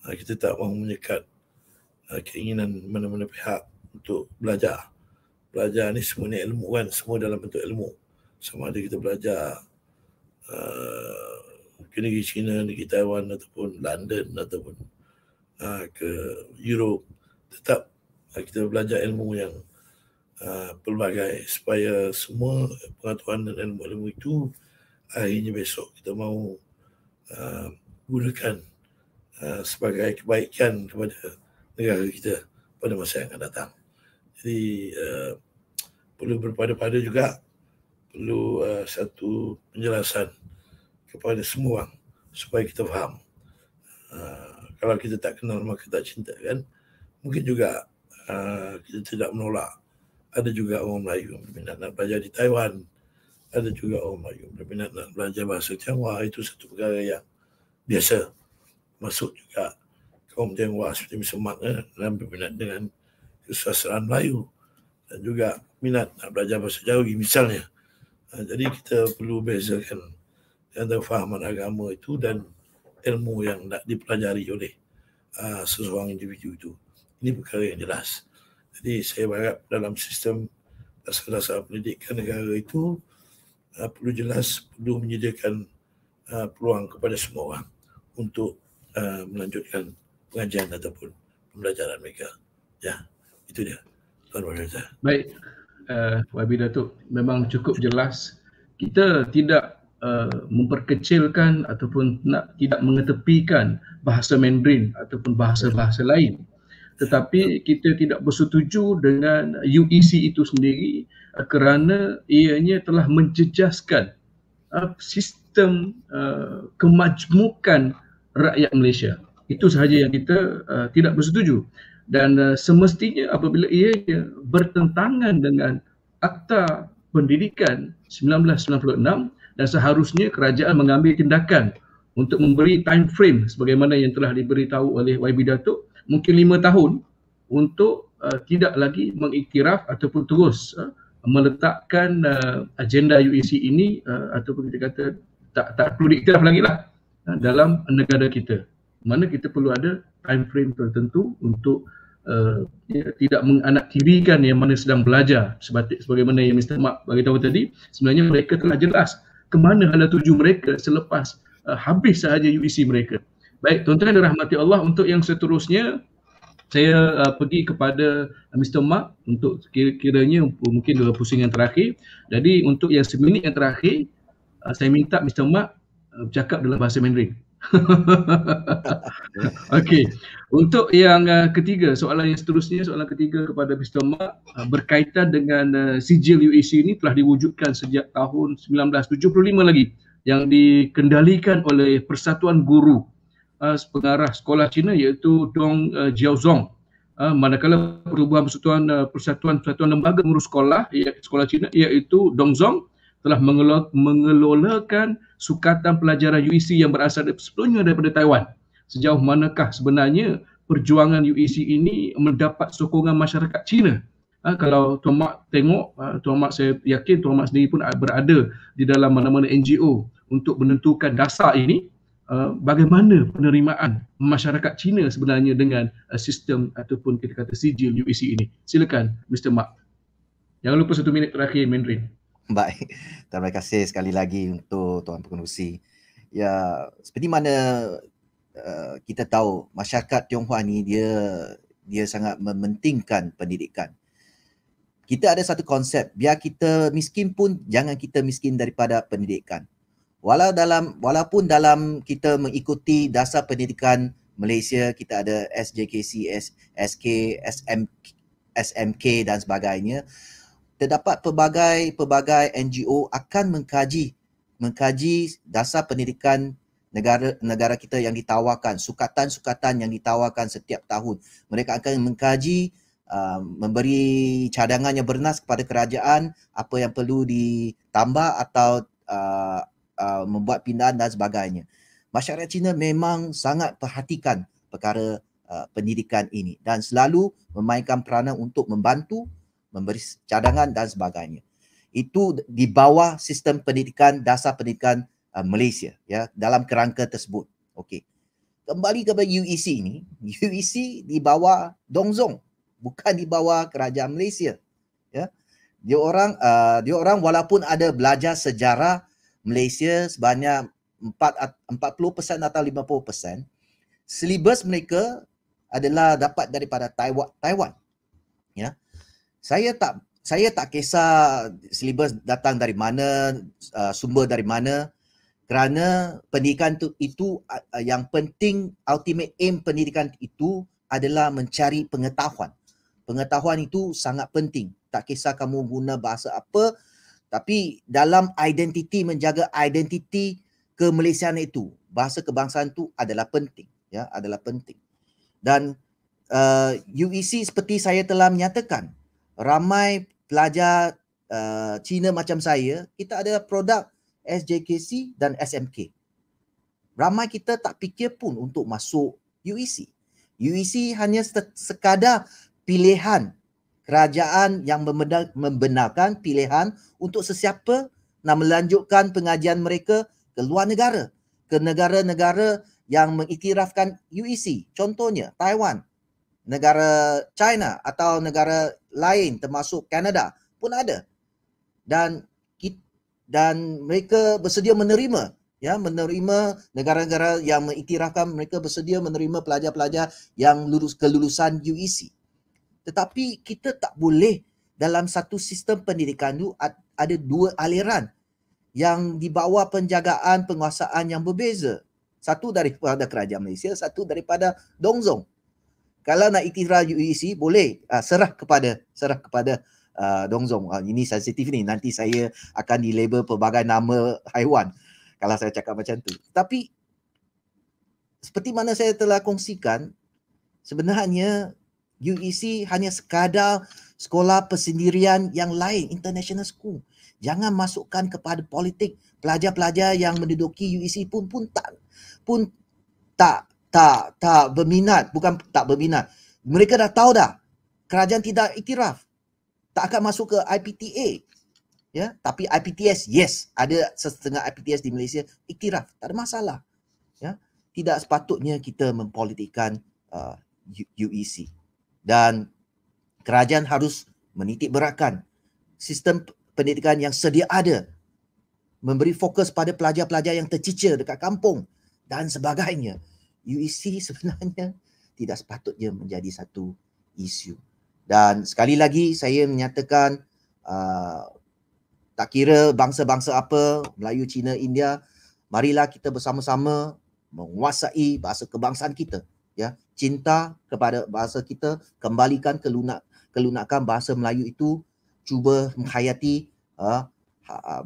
Ah, kita tak mahu menyekat ah, keinginan mana-mana pihak untuk belajar. Belajar ni semua ni ilmu kan, semua dalam bentuk ilmu. Sama ada kita belajar uh, ke negeri China, negeri Taiwan ataupun London ataupun uh, ke Europe. Tetap kita belajar ilmu yang uh, pelbagai supaya semua pengetahuan dan ilmu-ilmu itu hari ini besok kita mahu uh, gunakan uh, sebagai kebaikan kepada negara kita pada masa yang akan datang. Jadi uh, perlu berpada-pada juga perlu uh, satu penjelasan kepada semua orang supaya kita faham. Uh, kalau kita tak kenal maka tak cinta kan. Mungkin juga uh, kita tidak menolak ada juga orang Melayu yang nak belajar di Taiwan ada juga orang Melayu berminat nak belajar bahasa Jawa itu satu perkara yang biasa masuk juga kaum Jawa seperti Semak eh, dan berminat dengan kesusahan Melayu dan juga minat nak belajar bahasa Jawi misalnya ha, jadi kita perlu bezakan antara fahaman agama itu dan ilmu yang nak dipelajari oleh uh, seseorang individu itu ini perkara yang jelas jadi saya berharap dalam sistem dasar-dasar pendidikan negara itu uh, perlu jelas perlu menyediakan uh, peluang kepada semua orang untuk uh, melanjutkan pengajian ataupun pembelajaran mereka. Ya, itu dia. Tuan Wali Zah. Baik, uh, YB Datuk memang cukup jelas. Kita tidak Uh, memperkecilkan ataupun nak tidak mengetepikan bahasa Mandarin ataupun bahasa-bahasa lain tetapi kita tidak bersetuju dengan UEC itu sendiri eh, kerana ianya telah menjejaskan eh, sistem eh, kemajmukan rakyat Malaysia. Itu sahaja yang kita tidak bersetuju. Dan semestinya apabila ianya bertentangan dengan Akta Pendidikan 1996 dan seharusnya kerajaan mengambil tindakan untuk memberi time frame sebagaimana yang telah diberitahu oleh YB Datuk mungkin lima tahun untuk uh, tidak lagi mengiktiraf ataupun terus uh, meletakkan uh, agenda UEC ini uh, ataupun kita kata tak tak perlu diiktiraf lagi lah uh, dalam negara kita. Mana kita perlu ada time frame tertentu untuk uh, ya, tidak menganaktirikan yang mana sedang belajar sebatik sebagaimana yang Mr. Mark beritahu tadi sebenarnya mereka telah jelas ke mana hala tuju mereka selepas uh, habis sahaja UEC mereka. Baik, tuan-tuan dan rahmati Allah untuk yang seterusnya saya uh, pergi kepada uh, Mr. Mark untuk kira kiranya mungkin dua pusingan terakhir. Jadi untuk yang seminit yang terakhir uh, saya minta Mr. Mark uh, cakap dalam bahasa Mandarin. (laughs) Okey. Untuk yang uh, ketiga, soalan yang seterusnya, soalan ketiga kepada Mr. Mark uh, berkaitan dengan uh, sijil UAC ini telah diwujudkan sejak tahun 1975 lagi yang dikendalikan oleh Persatuan Guru uh, eh, pengarah sekolah Cina iaitu Dong uh, Jiaozong. Uh, manakala perubahan persatuan uh, persatuan persatuan lembaga pengurus sekolah ia, sekolah Cina iaitu Dong Zong telah mengelola, mengelolakan sukatan pelajaran UEC yang berasal sepenuhnya daripada Taiwan. Sejauh manakah sebenarnya perjuangan UEC ini mendapat sokongan masyarakat Cina? Ha, kalau Tuan Mak tengok, ha, Tuan Mak saya yakin Tuan Mak sendiri pun berada di dalam mana-mana NGO untuk menentukan dasar ini uh, bagaimana penerimaan masyarakat Cina sebenarnya dengan uh, sistem ataupun kita kata sijil UEC ini. Silakan Mr. Mark. Jangan lupa satu minit terakhir Mandarin. Baik. Terima kasih sekali lagi untuk Tuan Pengerusi. Ya, seperti mana uh, kita tahu masyarakat Tionghoa ni dia dia sangat mementingkan pendidikan. Kita ada satu konsep, biar kita miskin pun jangan kita miskin daripada pendidikan. Walau dalam walaupun dalam kita mengikuti dasar pendidikan Malaysia kita ada SJKC, SK, SM, SMK dan sebagainya, terdapat pelbagai pelbagai NGO akan mengkaji mengkaji dasar pendidikan negara negara kita yang ditawarkan, sukatan-sukatan yang ditawarkan setiap tahun. Mereka akan mengkaji Uh, memberi cadangan yang bernas kepada kerajaan apa yang perlu ditambah atau uh, uh, membuat pindaan dan sebagainya. Masyarakat Cina memang sangat perhatikan perkara uh, pendidikan ini dan selalu memainkan peranan untuk membantu, memberi cadangan dan sebagainya. Itu di bawah sistem pendidikan dasar pendidikan uh, Malaysia ya dalam kerangka tersebut. Okey. Kembali kepada UEC ini, UEC (laughs) di bawah Dongzong, bukan di bawah kerajaan Malaysia. Ya. Dia orang uh, dia orang walaupun ada belajar sejarah Malaysia sebanyak 40% atau 50% syllabus mereka adalah dapat daripada Taiwan Taiwan ya saya tak saya tak kisah syllabus datang dari mana uh, sumber dari mana kerana pendidikan tu, itu uh, yang penting ultimate aim pendidikan itu adalah mencari pengetahuan pengetahuan itu sangat penting tak kisah kamu guna bahasa apa tapi dalam identiti menjaga identiti Malaysia itu bahasa kebangsaan itu adalah penting ya adalah penting dan uh, UEC seperti saya telah menyatakan ramai pelajar uh, Cina macam saya kita adalah produk SJKC dan SMK ramai kita tak fikir pun untuk masuk UEC UEC hanya sekadar pilihan kerajaan yang membenarkan pilihan untuk sesiapa nak melanjutkan pengajian mereka ke luar negara, ke negara-negara yang mengiktirafkan UEC. Contohnya Taiwan, negara China atau negara lain termasuk Kanada pun ada. Dan dan mereka bersedia menerima ya menerima negara-negara yang mengiktirafkan mereka bersedia menerima pelajar-pelajar yang lulus kelulusan UEC. Tetapi kita tak boleh dalam satu sistem pendidikan itu ada dua aliran yang di bawah penjagaan penguasaan yang berbeza. Satu daripada kerajaan Malaysia, satu daripada Dongzong. Kalau nak iktiraf UEC boleh uh, serah kepada serah kepada uh, Dongzong. Uh, ini sensitif ni nanti saya akan dilabel pelbagai nama haiwan kalau saya cakap macam tu. Tapi seperti mana saya telah kongsikan sebenarnya UEC hanya sekadar sekolah persendirian yang lain, international school. Jangan masukkan kepada politik pelajar-pelajar yang menduduki UEC pun pun tak pun tak tak tak berminat, bukan tak berminat. Mereka dah tahu dah. Kerajaan tidak iktiraf. Tak akan masuk ke IPTA. Ya, tapi IPTS yes, ada setengah IPTS di Malaysia iktiraf. Tak ada masalah. Ya, tidak sepatutnya kita mempolitikan uh, UEC dan kerajaan harus menitik beratkan sistem pendidikan yang sedia ada memberi fokus pada pelajar-pelajar yang tercicir dekat kampung dan sebagainya. UEC (laughs) sebenarnya tidak sepatutnya menjadi satu isu. Dan sekali lagi saya menyatakan uh, tak kira bangsa-bangsa apa, Melayu, Cina, India, marilah kita bersama-sama menguasai bahasa kebangsaan kita ya cinta kepada bahasa kita kembalikan kelunak lunak kelunakan bahasa Melayu itu cuba menghayati uh,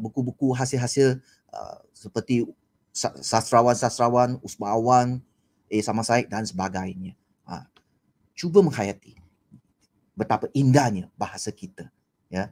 buku-buku hasil-hasil uh, seperti sastrawan-sastrawan Usmawan eh sama Said dan sebagainya uh, cuba menghayati betapa indahnya bahasa kita ya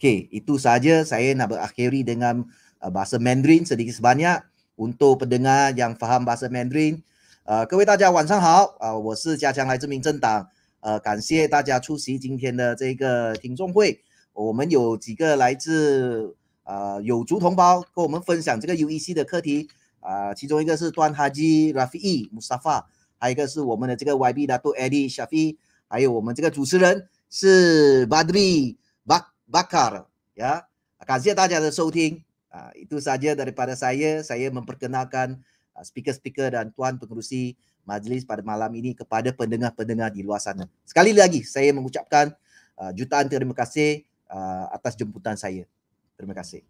okey itu saja saya nak berakhiri dengan uh, bahasa Mandarin sedikit sebanyak untuk pendengar yang faham bahasa Mandarin 呃，各位大家晚上好啊，我是加强来自民政党，呃，感谢大家出席今天的这个听众会。我们有几个来自呃有族同胞跟我们分享这个 UEC 的课题啊，其中一个是端哈吉拉 s 伊 a 沙 a 还有一个是我们的这个 YB Eddy、Shafi，还有我们这个主持人是巴德 b a k b a 呀，感谢大家的收听啊，itu saja daripada saya saya memperkenalkan。Ah, speaker-speaker dan tuan pengerusi majlis pada malam ini kepada pendengar-pendengar di luar sana. Sekali lagi saya mengucapkan ah, jutaan terima kasih ah, atas jemputan saya. Terima kasih.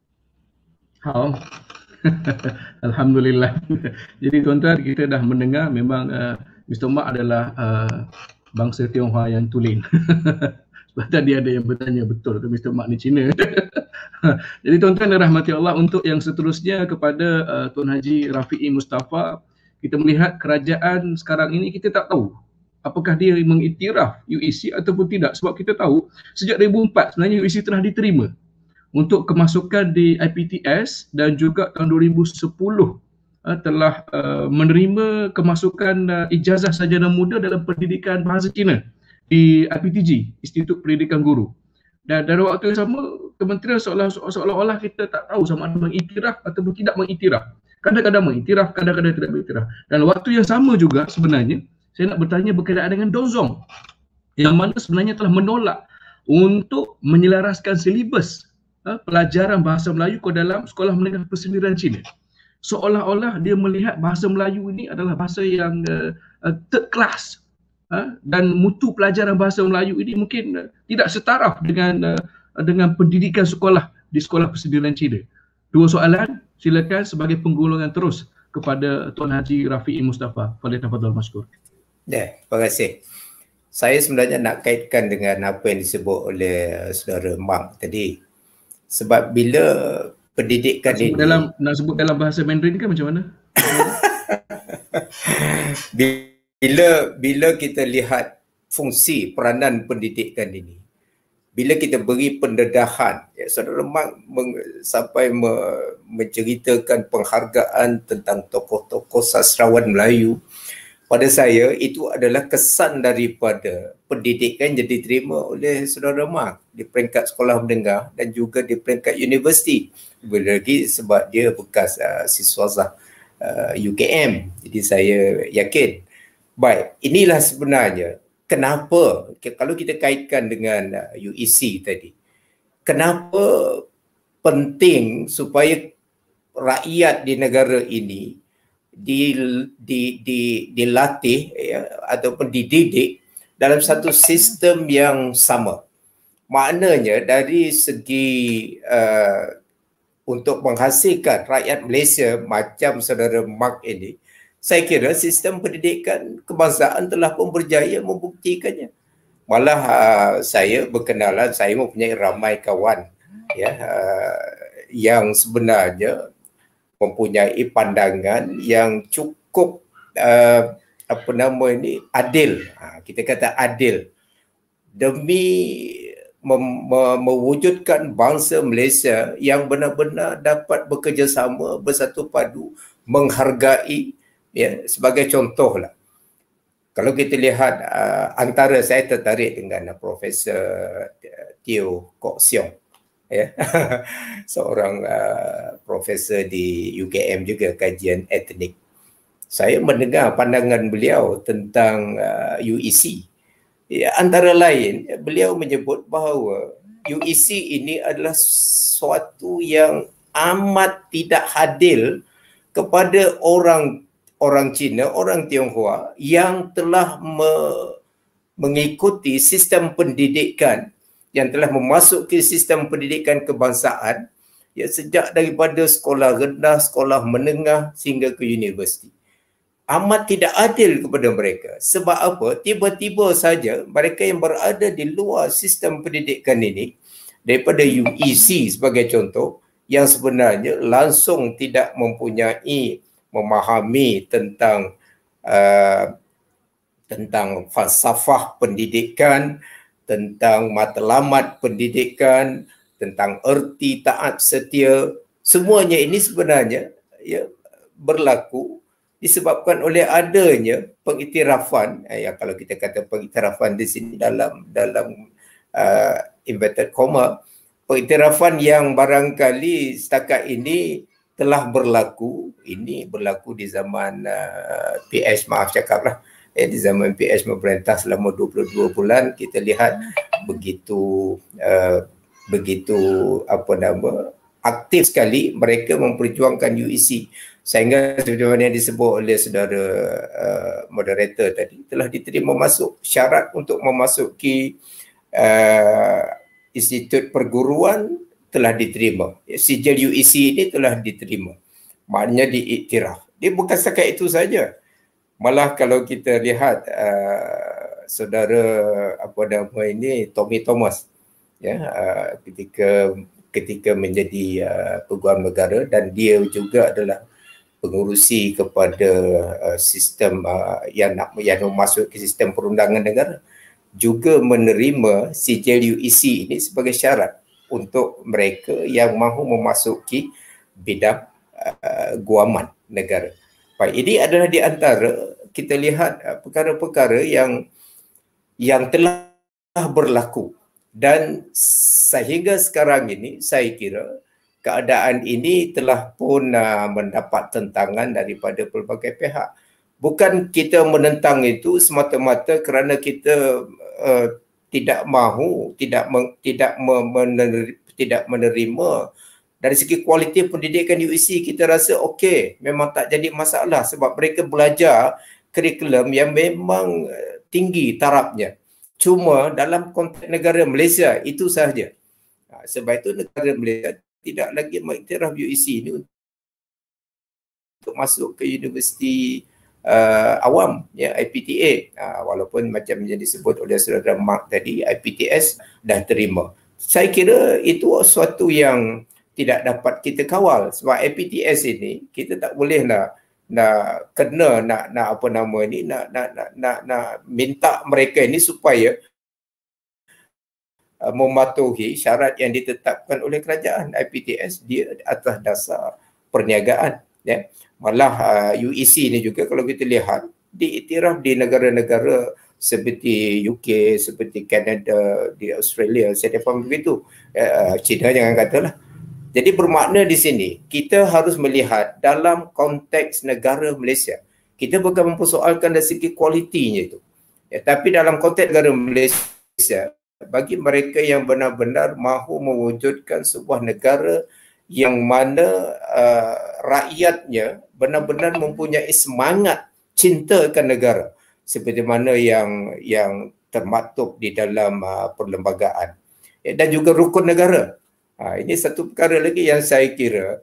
Oh. (laughs) Alhamdulillah. Jadi tuan-tuan kita dah mendengar memang uh, Mr. Mak adalah uh, bangsa Tionghoa yang tulen. (laughs) Sebab tadi ada yang bertanya betul ke Mr. Mak ni Cina? (laughs) (laughs) Jadi tuan-tuan dan rahmati Allah untuk yang seterusnya kepada uh, Tuan Haji Rafi'i Mustafa kita melihat kerajaan sekarang ini kita tak tahu apakah dia mengiktiraf UEC ataupun tidak sebab kita tahu sejak 2004 sebenarnya UEC telah diterima untuk kemasukan di IPTS dan juga tahun 2010 uh, telah uh, menerima kemasukan uh, ijazah sarjana muda dalam pendidikan bahasa Cina di IPTG Institut Pendidikan Guru dan dari waktu yang sama kementerian seolah-olah kita tak tahu sama ada mengiktiraf atau tidak mengiktiraf. Kadang-kadang mengiktiraf, kadang-kadang tidak mengiktiraf. Dan waktu yang sama juga sebenarnya, saya nak bertanya berkaitan dengan dozong yang mana sebenarnya telah menolak untuk menyelaraskan silibus ha, pelajaran bahasa Melayu ke dalam sekolah menengah persendirian Cina. Seolah-olah dia melihat bahasa Melayu ini adalah bahasa yang uh, uh, third class ha, dan mutu pelajaran bahasa Melayu ini mungkin uh, tidak setaraf dengan uh, dengan pendidikan sekolah di Sekolah Persediaan Cina? Dua soalan, silakan sebagai penggulungan terus kepada Tuan Haji Rafi'i Mustafa. Boleh tafadol maskur. Ya, yeah, terima kasih. Saya sebenarnya nak kaitkan dengan apa yang disebut oleh saudara Mak tadi. Sebab bila pendidikan nak ini... Dalam, nak sebut dalam bahasa Mandarin kan macam mana? (laughs) bila, bila kita lihat fungsi peranan pendidikan ini, bila kita beri pendedahan ya saudara Mark meng, sampai me, menceritakan penghargaan tentang tokoh-tokoh sastrawan Melayu pada saya itu adalah kesan daripada pendidikan yang diterima oleh saudara Mark di peringkat sekolah mendengar dan juga di peringkat universiti lebih lagi sebab dia bekas uh, siswa uh, UKM jadi saya yakin baik inilah sebenarnya kenapa kalau kita kaitkan dengan UEC uh, tadi kenapa penting supaya rakyat di negara ini di di di dilatih ya ataupun dididik dalam satu sistem yang sama maknanya dari segi uh, untuk menghasilkan rakyat Malaysia macam saudara Mark ini saya kira sistem pendidikan kebangsaan telah pun berjaya membuktikannya. Malah uh, saya berkenalan, saya mempunyai ramai kawan ya uh, yang sebenarnya mempunyai pandangan yang cukup uh, apa nama ini adil. Uh, kita kata adil demi mewujudkan bangsa Malaysia yang benar-benar dapat bekerjasama bersatu padu menghargai Ya, sebagai contohlah. Kalau kita lihat uh, antara saya tertarik dengan uh, Profesor uh, Tio Kok Siong. Ya. (laughs) Seorang uh, profesor di UKM juga kajian etnik. Saya mendengar pandangan beliau tentang uh, UEC. Ya, antara lain, beliau menyebut bahawa UEC ini adalah suatu yang amat tidak hadil kepada orang orang Cina, orang Tionghoa yang telah me- mengikuti sistem pendidikan yang telah memasuki sistem pendidikan kebangsaan ya sejak daripada sekolah rendah, sekolah menengah sehingga ke universiti. Amat tidak adil kepada mereka. Sebab apa? Tiba-tiba saja mereka yang berada di luar sistem pendidikan ini daripada UEC sebagai contoh yang sebenarnya langsung tidak mempunyai memahami tentang uh, tentang falsafah pendidikan, tentang matlamat pendidikan, tentang erti taat setia, semuanya ini sebenarnya ya berlaku disebabkan oleh adanya pengiktirafan ya kalau kita kata pengiktirafan di sini dalam dalam uh, inverted comma pengiktirafan yang barangkali setakat ini telah berlaku ini berlaku di zaman uh, PS maaf cakaplah eh di zaman PS memerintah selama 22 bulan kita lihat begitu uh, begitu apa nama aktif sekali mereka memperjuangkan UEC sehingga sebagaimana yang disebut oleh saudara uh, moderator tadi telah diterima masuk syarat untuk memasuki uh, institut perguruan telah diterima. Sijil UEC ini telah diterima. Maknanya diiktiraf. Dia bukan sekat itu saja. Malah kalau kita lihat uh, saudara apa nama ini Tommy Thomas ya, ya uh, ketika ketika menjadi uh, peguam negara dan dia juga adalah pengurusi kepada uh, sistem uh, yang nak yang masuk ke sistem perundangan negara juga menerima CJUEC ini sebagai syarat untuk mereka yang mahu memasuki bidang uh, guaman negara. Baik, ini adalah di antara kita lihat uh, perkara-perkara yang yang telah berlaku dan sehingga sekarang ini saya kira keadaan ini telah pun uh, mendapat tentangan daripada pelbagai pihak. Bukan kita menentang itu semata-mata kerana kita uh, tidak mahu tidak me, tidak mener, tidak menerima dari segi kualiti pendidikan UIC e kita rasa okey memang tak jadi masalah sebab mereka belajar kurikulum yang memang eh, tinggi tarafnya cuma dalam konteks negara Malaysia itu sahaja ha, sebab itu negara Malaysia tidak lagi mengiktiraf UIC e ini untuk masuk ke universiti uh, awam ya IPTA uh, ah, walaupun macam yang disebut oleh saudara Mark tadi IPTS dah terima. Saya kira itu suatu yang tidak dapat kita kawal sebab IPTS ini kita tak boleh nak nak kena nak nak apa nama ini nak nak nak nak, nak minta mereka ini supaya uh, mematuhi syarat yang ditetapkan oleh kerajaan IPTS dia atas dasar perniagaan ya yeah malah uh, ah, UEC ni juga kalau kita lihat diiktiraf di negara-negara seperti UK, seperti Canada, di Australia, saya faham begitu. Uh, eh, ah, China jangan katalah. Jadi bermakna di sini, kita harus melihat dalam konteks negara Malaysia. Kita bukan mempersoalkan dari segi kualitinya itu. Ya, tapi dalam konteks negara Malaysia, bagi mereka yang benar-benar mahu mewujudkan sebuah negara yang mana uh, rakyatnya benar-benar mempunyai semangat cintakan negara seperti mana yang yang termaktub di dalam uh, perlembagaan eh, dan juga rukun negara. Ha, ini satu perkara lagi yang saya kira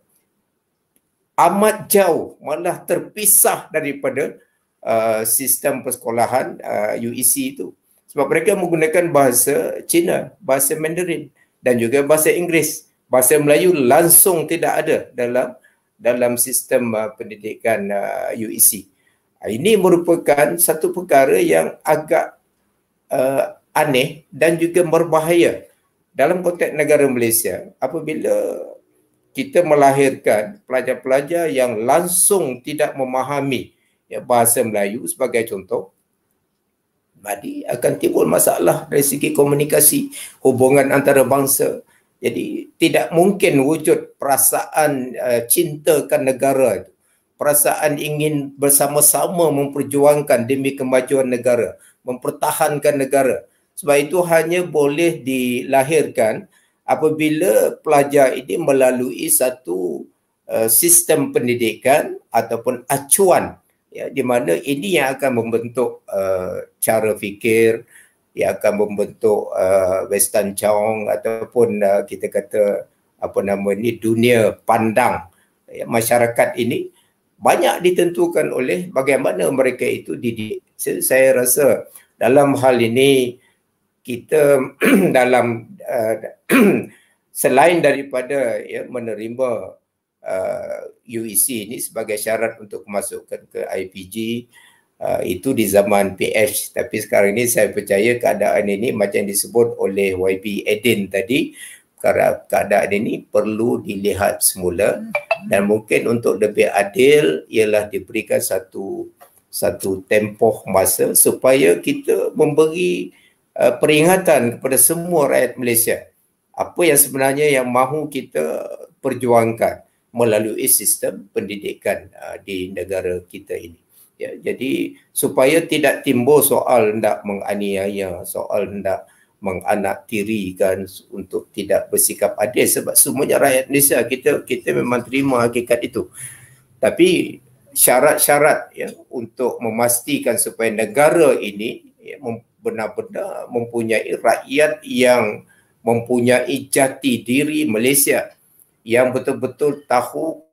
amat jauh malah terpisah daripada uh, sistem persekolahan uh, UEC itu sebab mereka menggunakan bahasa Cina, bahasa Mandarin dan juga bahasa Inggeris. Bahasa Melayu langsung tidak ada dalam dalam sistem uh, pendidikan uh, UEC. Ah, ini merupakan satu perkara yang agak uh, aneh dan juga berbahaya dalam konteks negara Malaysia apabila kita melahirkan pelajar-pelajar yang langsung tidak memahami ya, bahasa Melayu sebagai contoh jadi akan timbul masalah dari segi komunikasi hubungan antarabangsa. Jadi tidak mungkin wujud perasaan uh, eh, cintakan negara itu. Perasaan ingin bersama-sama memperjuangkan demi kemajuan negara, mempertahankan negara. Sebab itu hanya boleh dilahirkan apabila pelajar ini melalui satu uh, sistem pendidikan ataupun acuan ya di mana ini yang akan membentuk uh, cara fikir, uh, yang akan membentuk uh, Western Chong ataupun uh, kita kata apa nama ini dunia pandang ya, masyarakat ini banyak ditentukan oleh bagaimana mereka itu didik. Saya rasa dalam hal ini kita (clears throat) dalam uh, (clears throat) selain daripada ya, menerima uh, UEC ini sebagai syarat untuk masukkan ke IPG, Ah, itu di zaman PH tapi sekarang ini saya percaya keadaan ini macam yang disebut oleh YB Edin tadi keadaan ini perlu dilihat semula dan mungkin untuk lebih adil ialah diberikan satu satu tempoh masa supaya kita memberi uh, peringatan kepada semua rakyat Malaysia apa yang sebenarnya yang mahu kita perjuangkan melalui sistem pendidikan uh, di negara kita ini ya jadi supaya tidak timbul soal hendak menganiaya soal hendak menganak tirikan untuk tidak bersikap adil sebab semuanya rakyat Malaysia kita kita memang terima hakikat itu tapi syarat-syarat ya untuk memastikan supaya negara ini ya, benar-benar mempunyai rakyat yang mempunyai jati diri Malaysia yang betul-betul tahu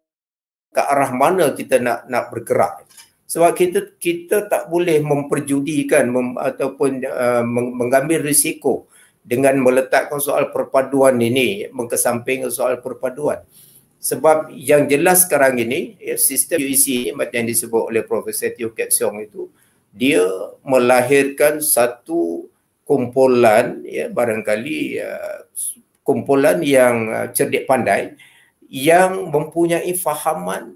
ke arah mana kita nak nak bergerak sebab kita kita tak boleh memperjudikan mem, ataupun uh, mengambil risiko dengan meletakkan soal perpaduan ini mengkesampingkan soal perpaduan sebab yang jelas sekarang ini ya, sistem UEC macam yang disebut oleh Profesor Tio Kek Siong itu dia melahirkan satu kumpulan ya barangkali ya, kumpulan yang uh, cerdik pandai yang mempunyai fahaman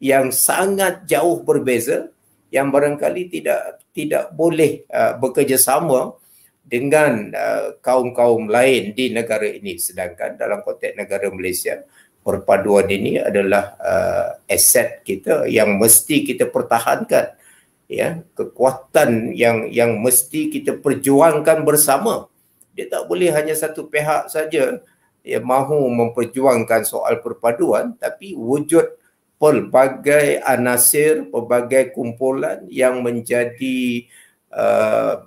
yang sangat jauh berbeza yang barangkali tidak tidak boleh uh, bekerjasama dengan uh, kaum-kaum uh, lain di negara ini sedangkan dalam konteks negara Malaysia perpaduan ini adalah uh, aset kita yang mesti kita pertahankan ya kekuatan yang yang mesti kita perjuangkan bersama dia tak boleh hanya satu pihak saja yang mahu memperjuangkan soal perpaduan tapi wujud pelbagai anasir, pelbagai kumpulan yang menjadi uh,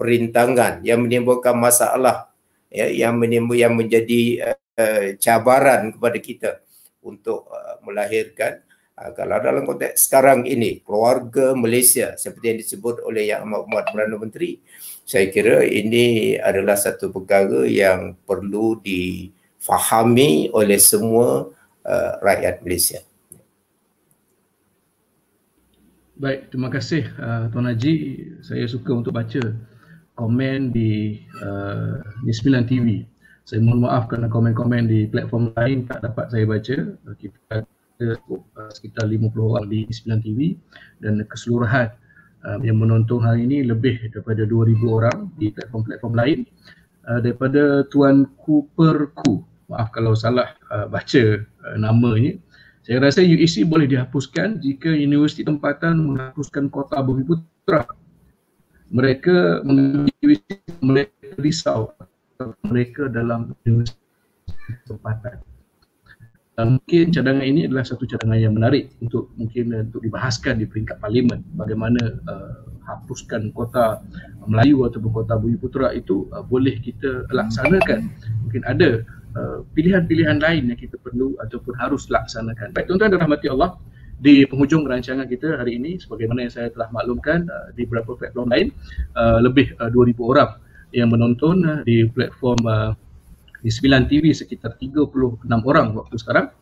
perintangan, yang menimbulkan masalah, ya, yang menimbul, yang menjadi uh, cabaran kepada kita untuk uh, melahirkan. Uh, kalau dalam konteks sekarang ini, keluarga Malaysia seperti yang disebut oleh Yang Amat Muat Perdana Menteri, saya kira ini adalah satu perkara yang perlu difahami oleh semua uh, rakyat Malaysia. Baik, terima kasih uh, Tuan Haji. Saya suka untuk baca komen di uh, Nismilan TV. Saya mohon maaf kerana komen-komen di platform lain tak dapat saya baca. Uh, kita ada uh, sekitar 50 orang di Nismilan TV dan keseluruhan uh, yang menonton hari ini lebih daripada 2,000 orang di platform-platform lain. Uh, daripada Tuan Cooper Ku, maaf kalau salah uh, baca uh, namanya. Saya rasa UEC boleh dihapuskan jika Universiti Tempatan menghapuskan kota Bumi Putra. Mereka UEC mereka risau mereka dalam Universiti Tempatan. Dan mungkin cadangan ini adalah satu cadangan yang menarik untuk mungkin untuk dibahaskan di peringkat parlimen bagaimana uh, hapuskan kota Melayu atau kota Bumi Putra itu uh, boleh kita laksanakan mungkin ada Uh, pilihan-pilihan lain yang kita perlu ataupun harus laksanakan. Baik tuan-tuan dan rahmati Allah, di penghujung rancangan kita hari ini sebagaimana yang saya telah maklumkan uh, di beberapa platform lain uh, lebih uh, 2000 orang yang menonton uh, di platform uh, di Sembilan TV sekitar 36 orang waktu sekarang.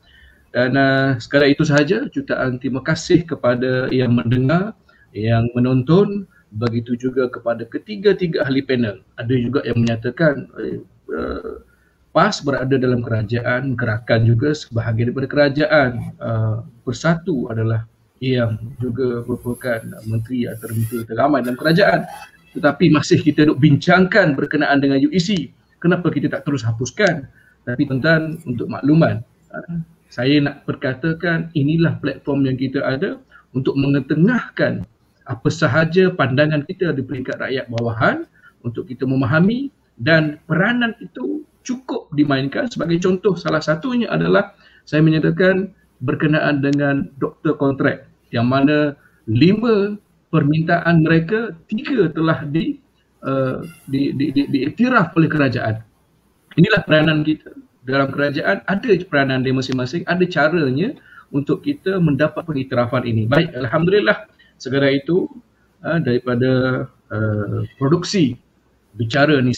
Dan uh, sekarang itu sahaja jutaan terima kasih kepada yang mendengar, yang menonton begitu juga kepada ketiga-tiga ahli panel. Ada juga yang menyatakan eh, uh, pas berada dalam kerajaan, gerakan juga sebahagian daripada kerajaan uh, bersatu adalah yang juga merupakan menteri yang menteri teramai dalam kerajaan. Tetapi masih kita duk bincangkan berkenaan dengan UEC. Kenapa kita tak terus hapuskan? Tapi tuan untuk makluman, ah, saya nak perkatakan inilah platform yang kita ada untuk mengetengahkan apa sahaja pandangan kita di peringkat rakyat bawahan untuk kita memahami dan peranan itu cukup dimainkan sebagai contoh salah satunya adalah saya menyatakan berkenaan dengan doktor kontrak yang mana lima permintaan mereka tiga telah di uh, di di di diiktiraf oleh kerajaan. Inilah peranan kita dalam kerajaan ada peranan dia masing-masing ada caranya untuk kita mendapat pengiktirafan ini. Baik alhamdulillah segera itu uh, daripada uh, produksi bicara ni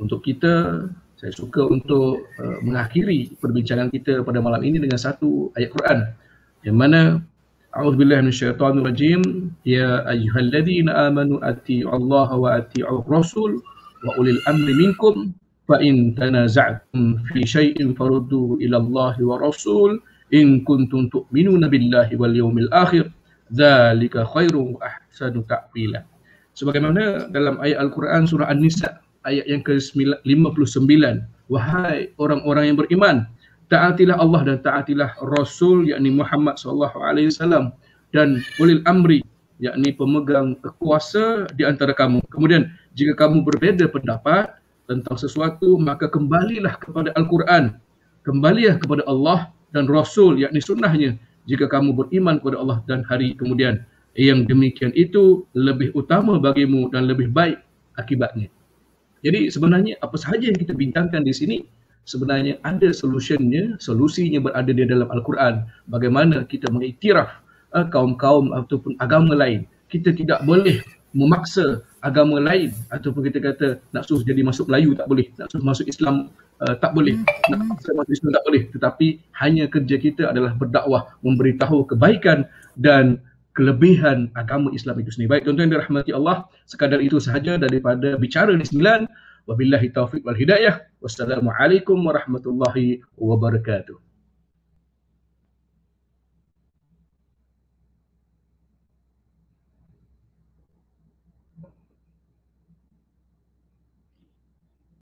untuk kita saya suka untuk uh, mengakhiri perbincangan kita pada malam ini dengan satu ayat Quran yang mana auzubillahi minasyaitonir rajim ya ayyuhalladzina amanu atti'ullaha wa atti'ur rasul wa ulil amri minkum fa in tanaza'tum fi syai'in faruddu ila Allahi wa rasul in kuntum tu'minuna billahi wal yawmil akhir dzalika khairu ahsanu ta'wila sebagaimana dalam ayat al-Quran surah an-nisa ayat yang ke-59 wahai orang-orang yang beriman taatilah Allah dan taatilah Rasul yakni Muhammad saw dan ulil amri yakni pemegang kuasa di antara kamu kemudian jika kamu berbeda pendapat tentang sesuatu maka kembalilah kepada al-Quran kembalilah kepada Allah dan Rasul yakni sunnahnya jika kamu beriman kepada Allah dan hari kemudian yang demikian itu lebih utama bagimu dan lebih baik akibatnya jadi sebenarnya apa sahaja yang kita bincangkan di sini sebenarnya ada solusinya, solusinya berada di dalam Al-Quran. Bagaimana kita mengiktiraf uh, kaum-kaum ataupun agama lain. Kita tidak boleh memaksa agama lain ataupun kita kata nak suruh jadi masuk Melayu tak boleh, nak suruh masuk Islam uh, tak boleh, nak hmm. suruh masuk Islam tak boleh. Tetapi hanya kerja kita adalah berdakwah, memberitahu kebaikan dan kelebihan agama Islam itu sendiri. Baik tuan-tuan dirahmati Allah, sekadar itu sahaja daripada bicara di sembilan. Wabillahi taufiq wal hidayah. Wassalamualaikum warahmatullahi wabarakatuh.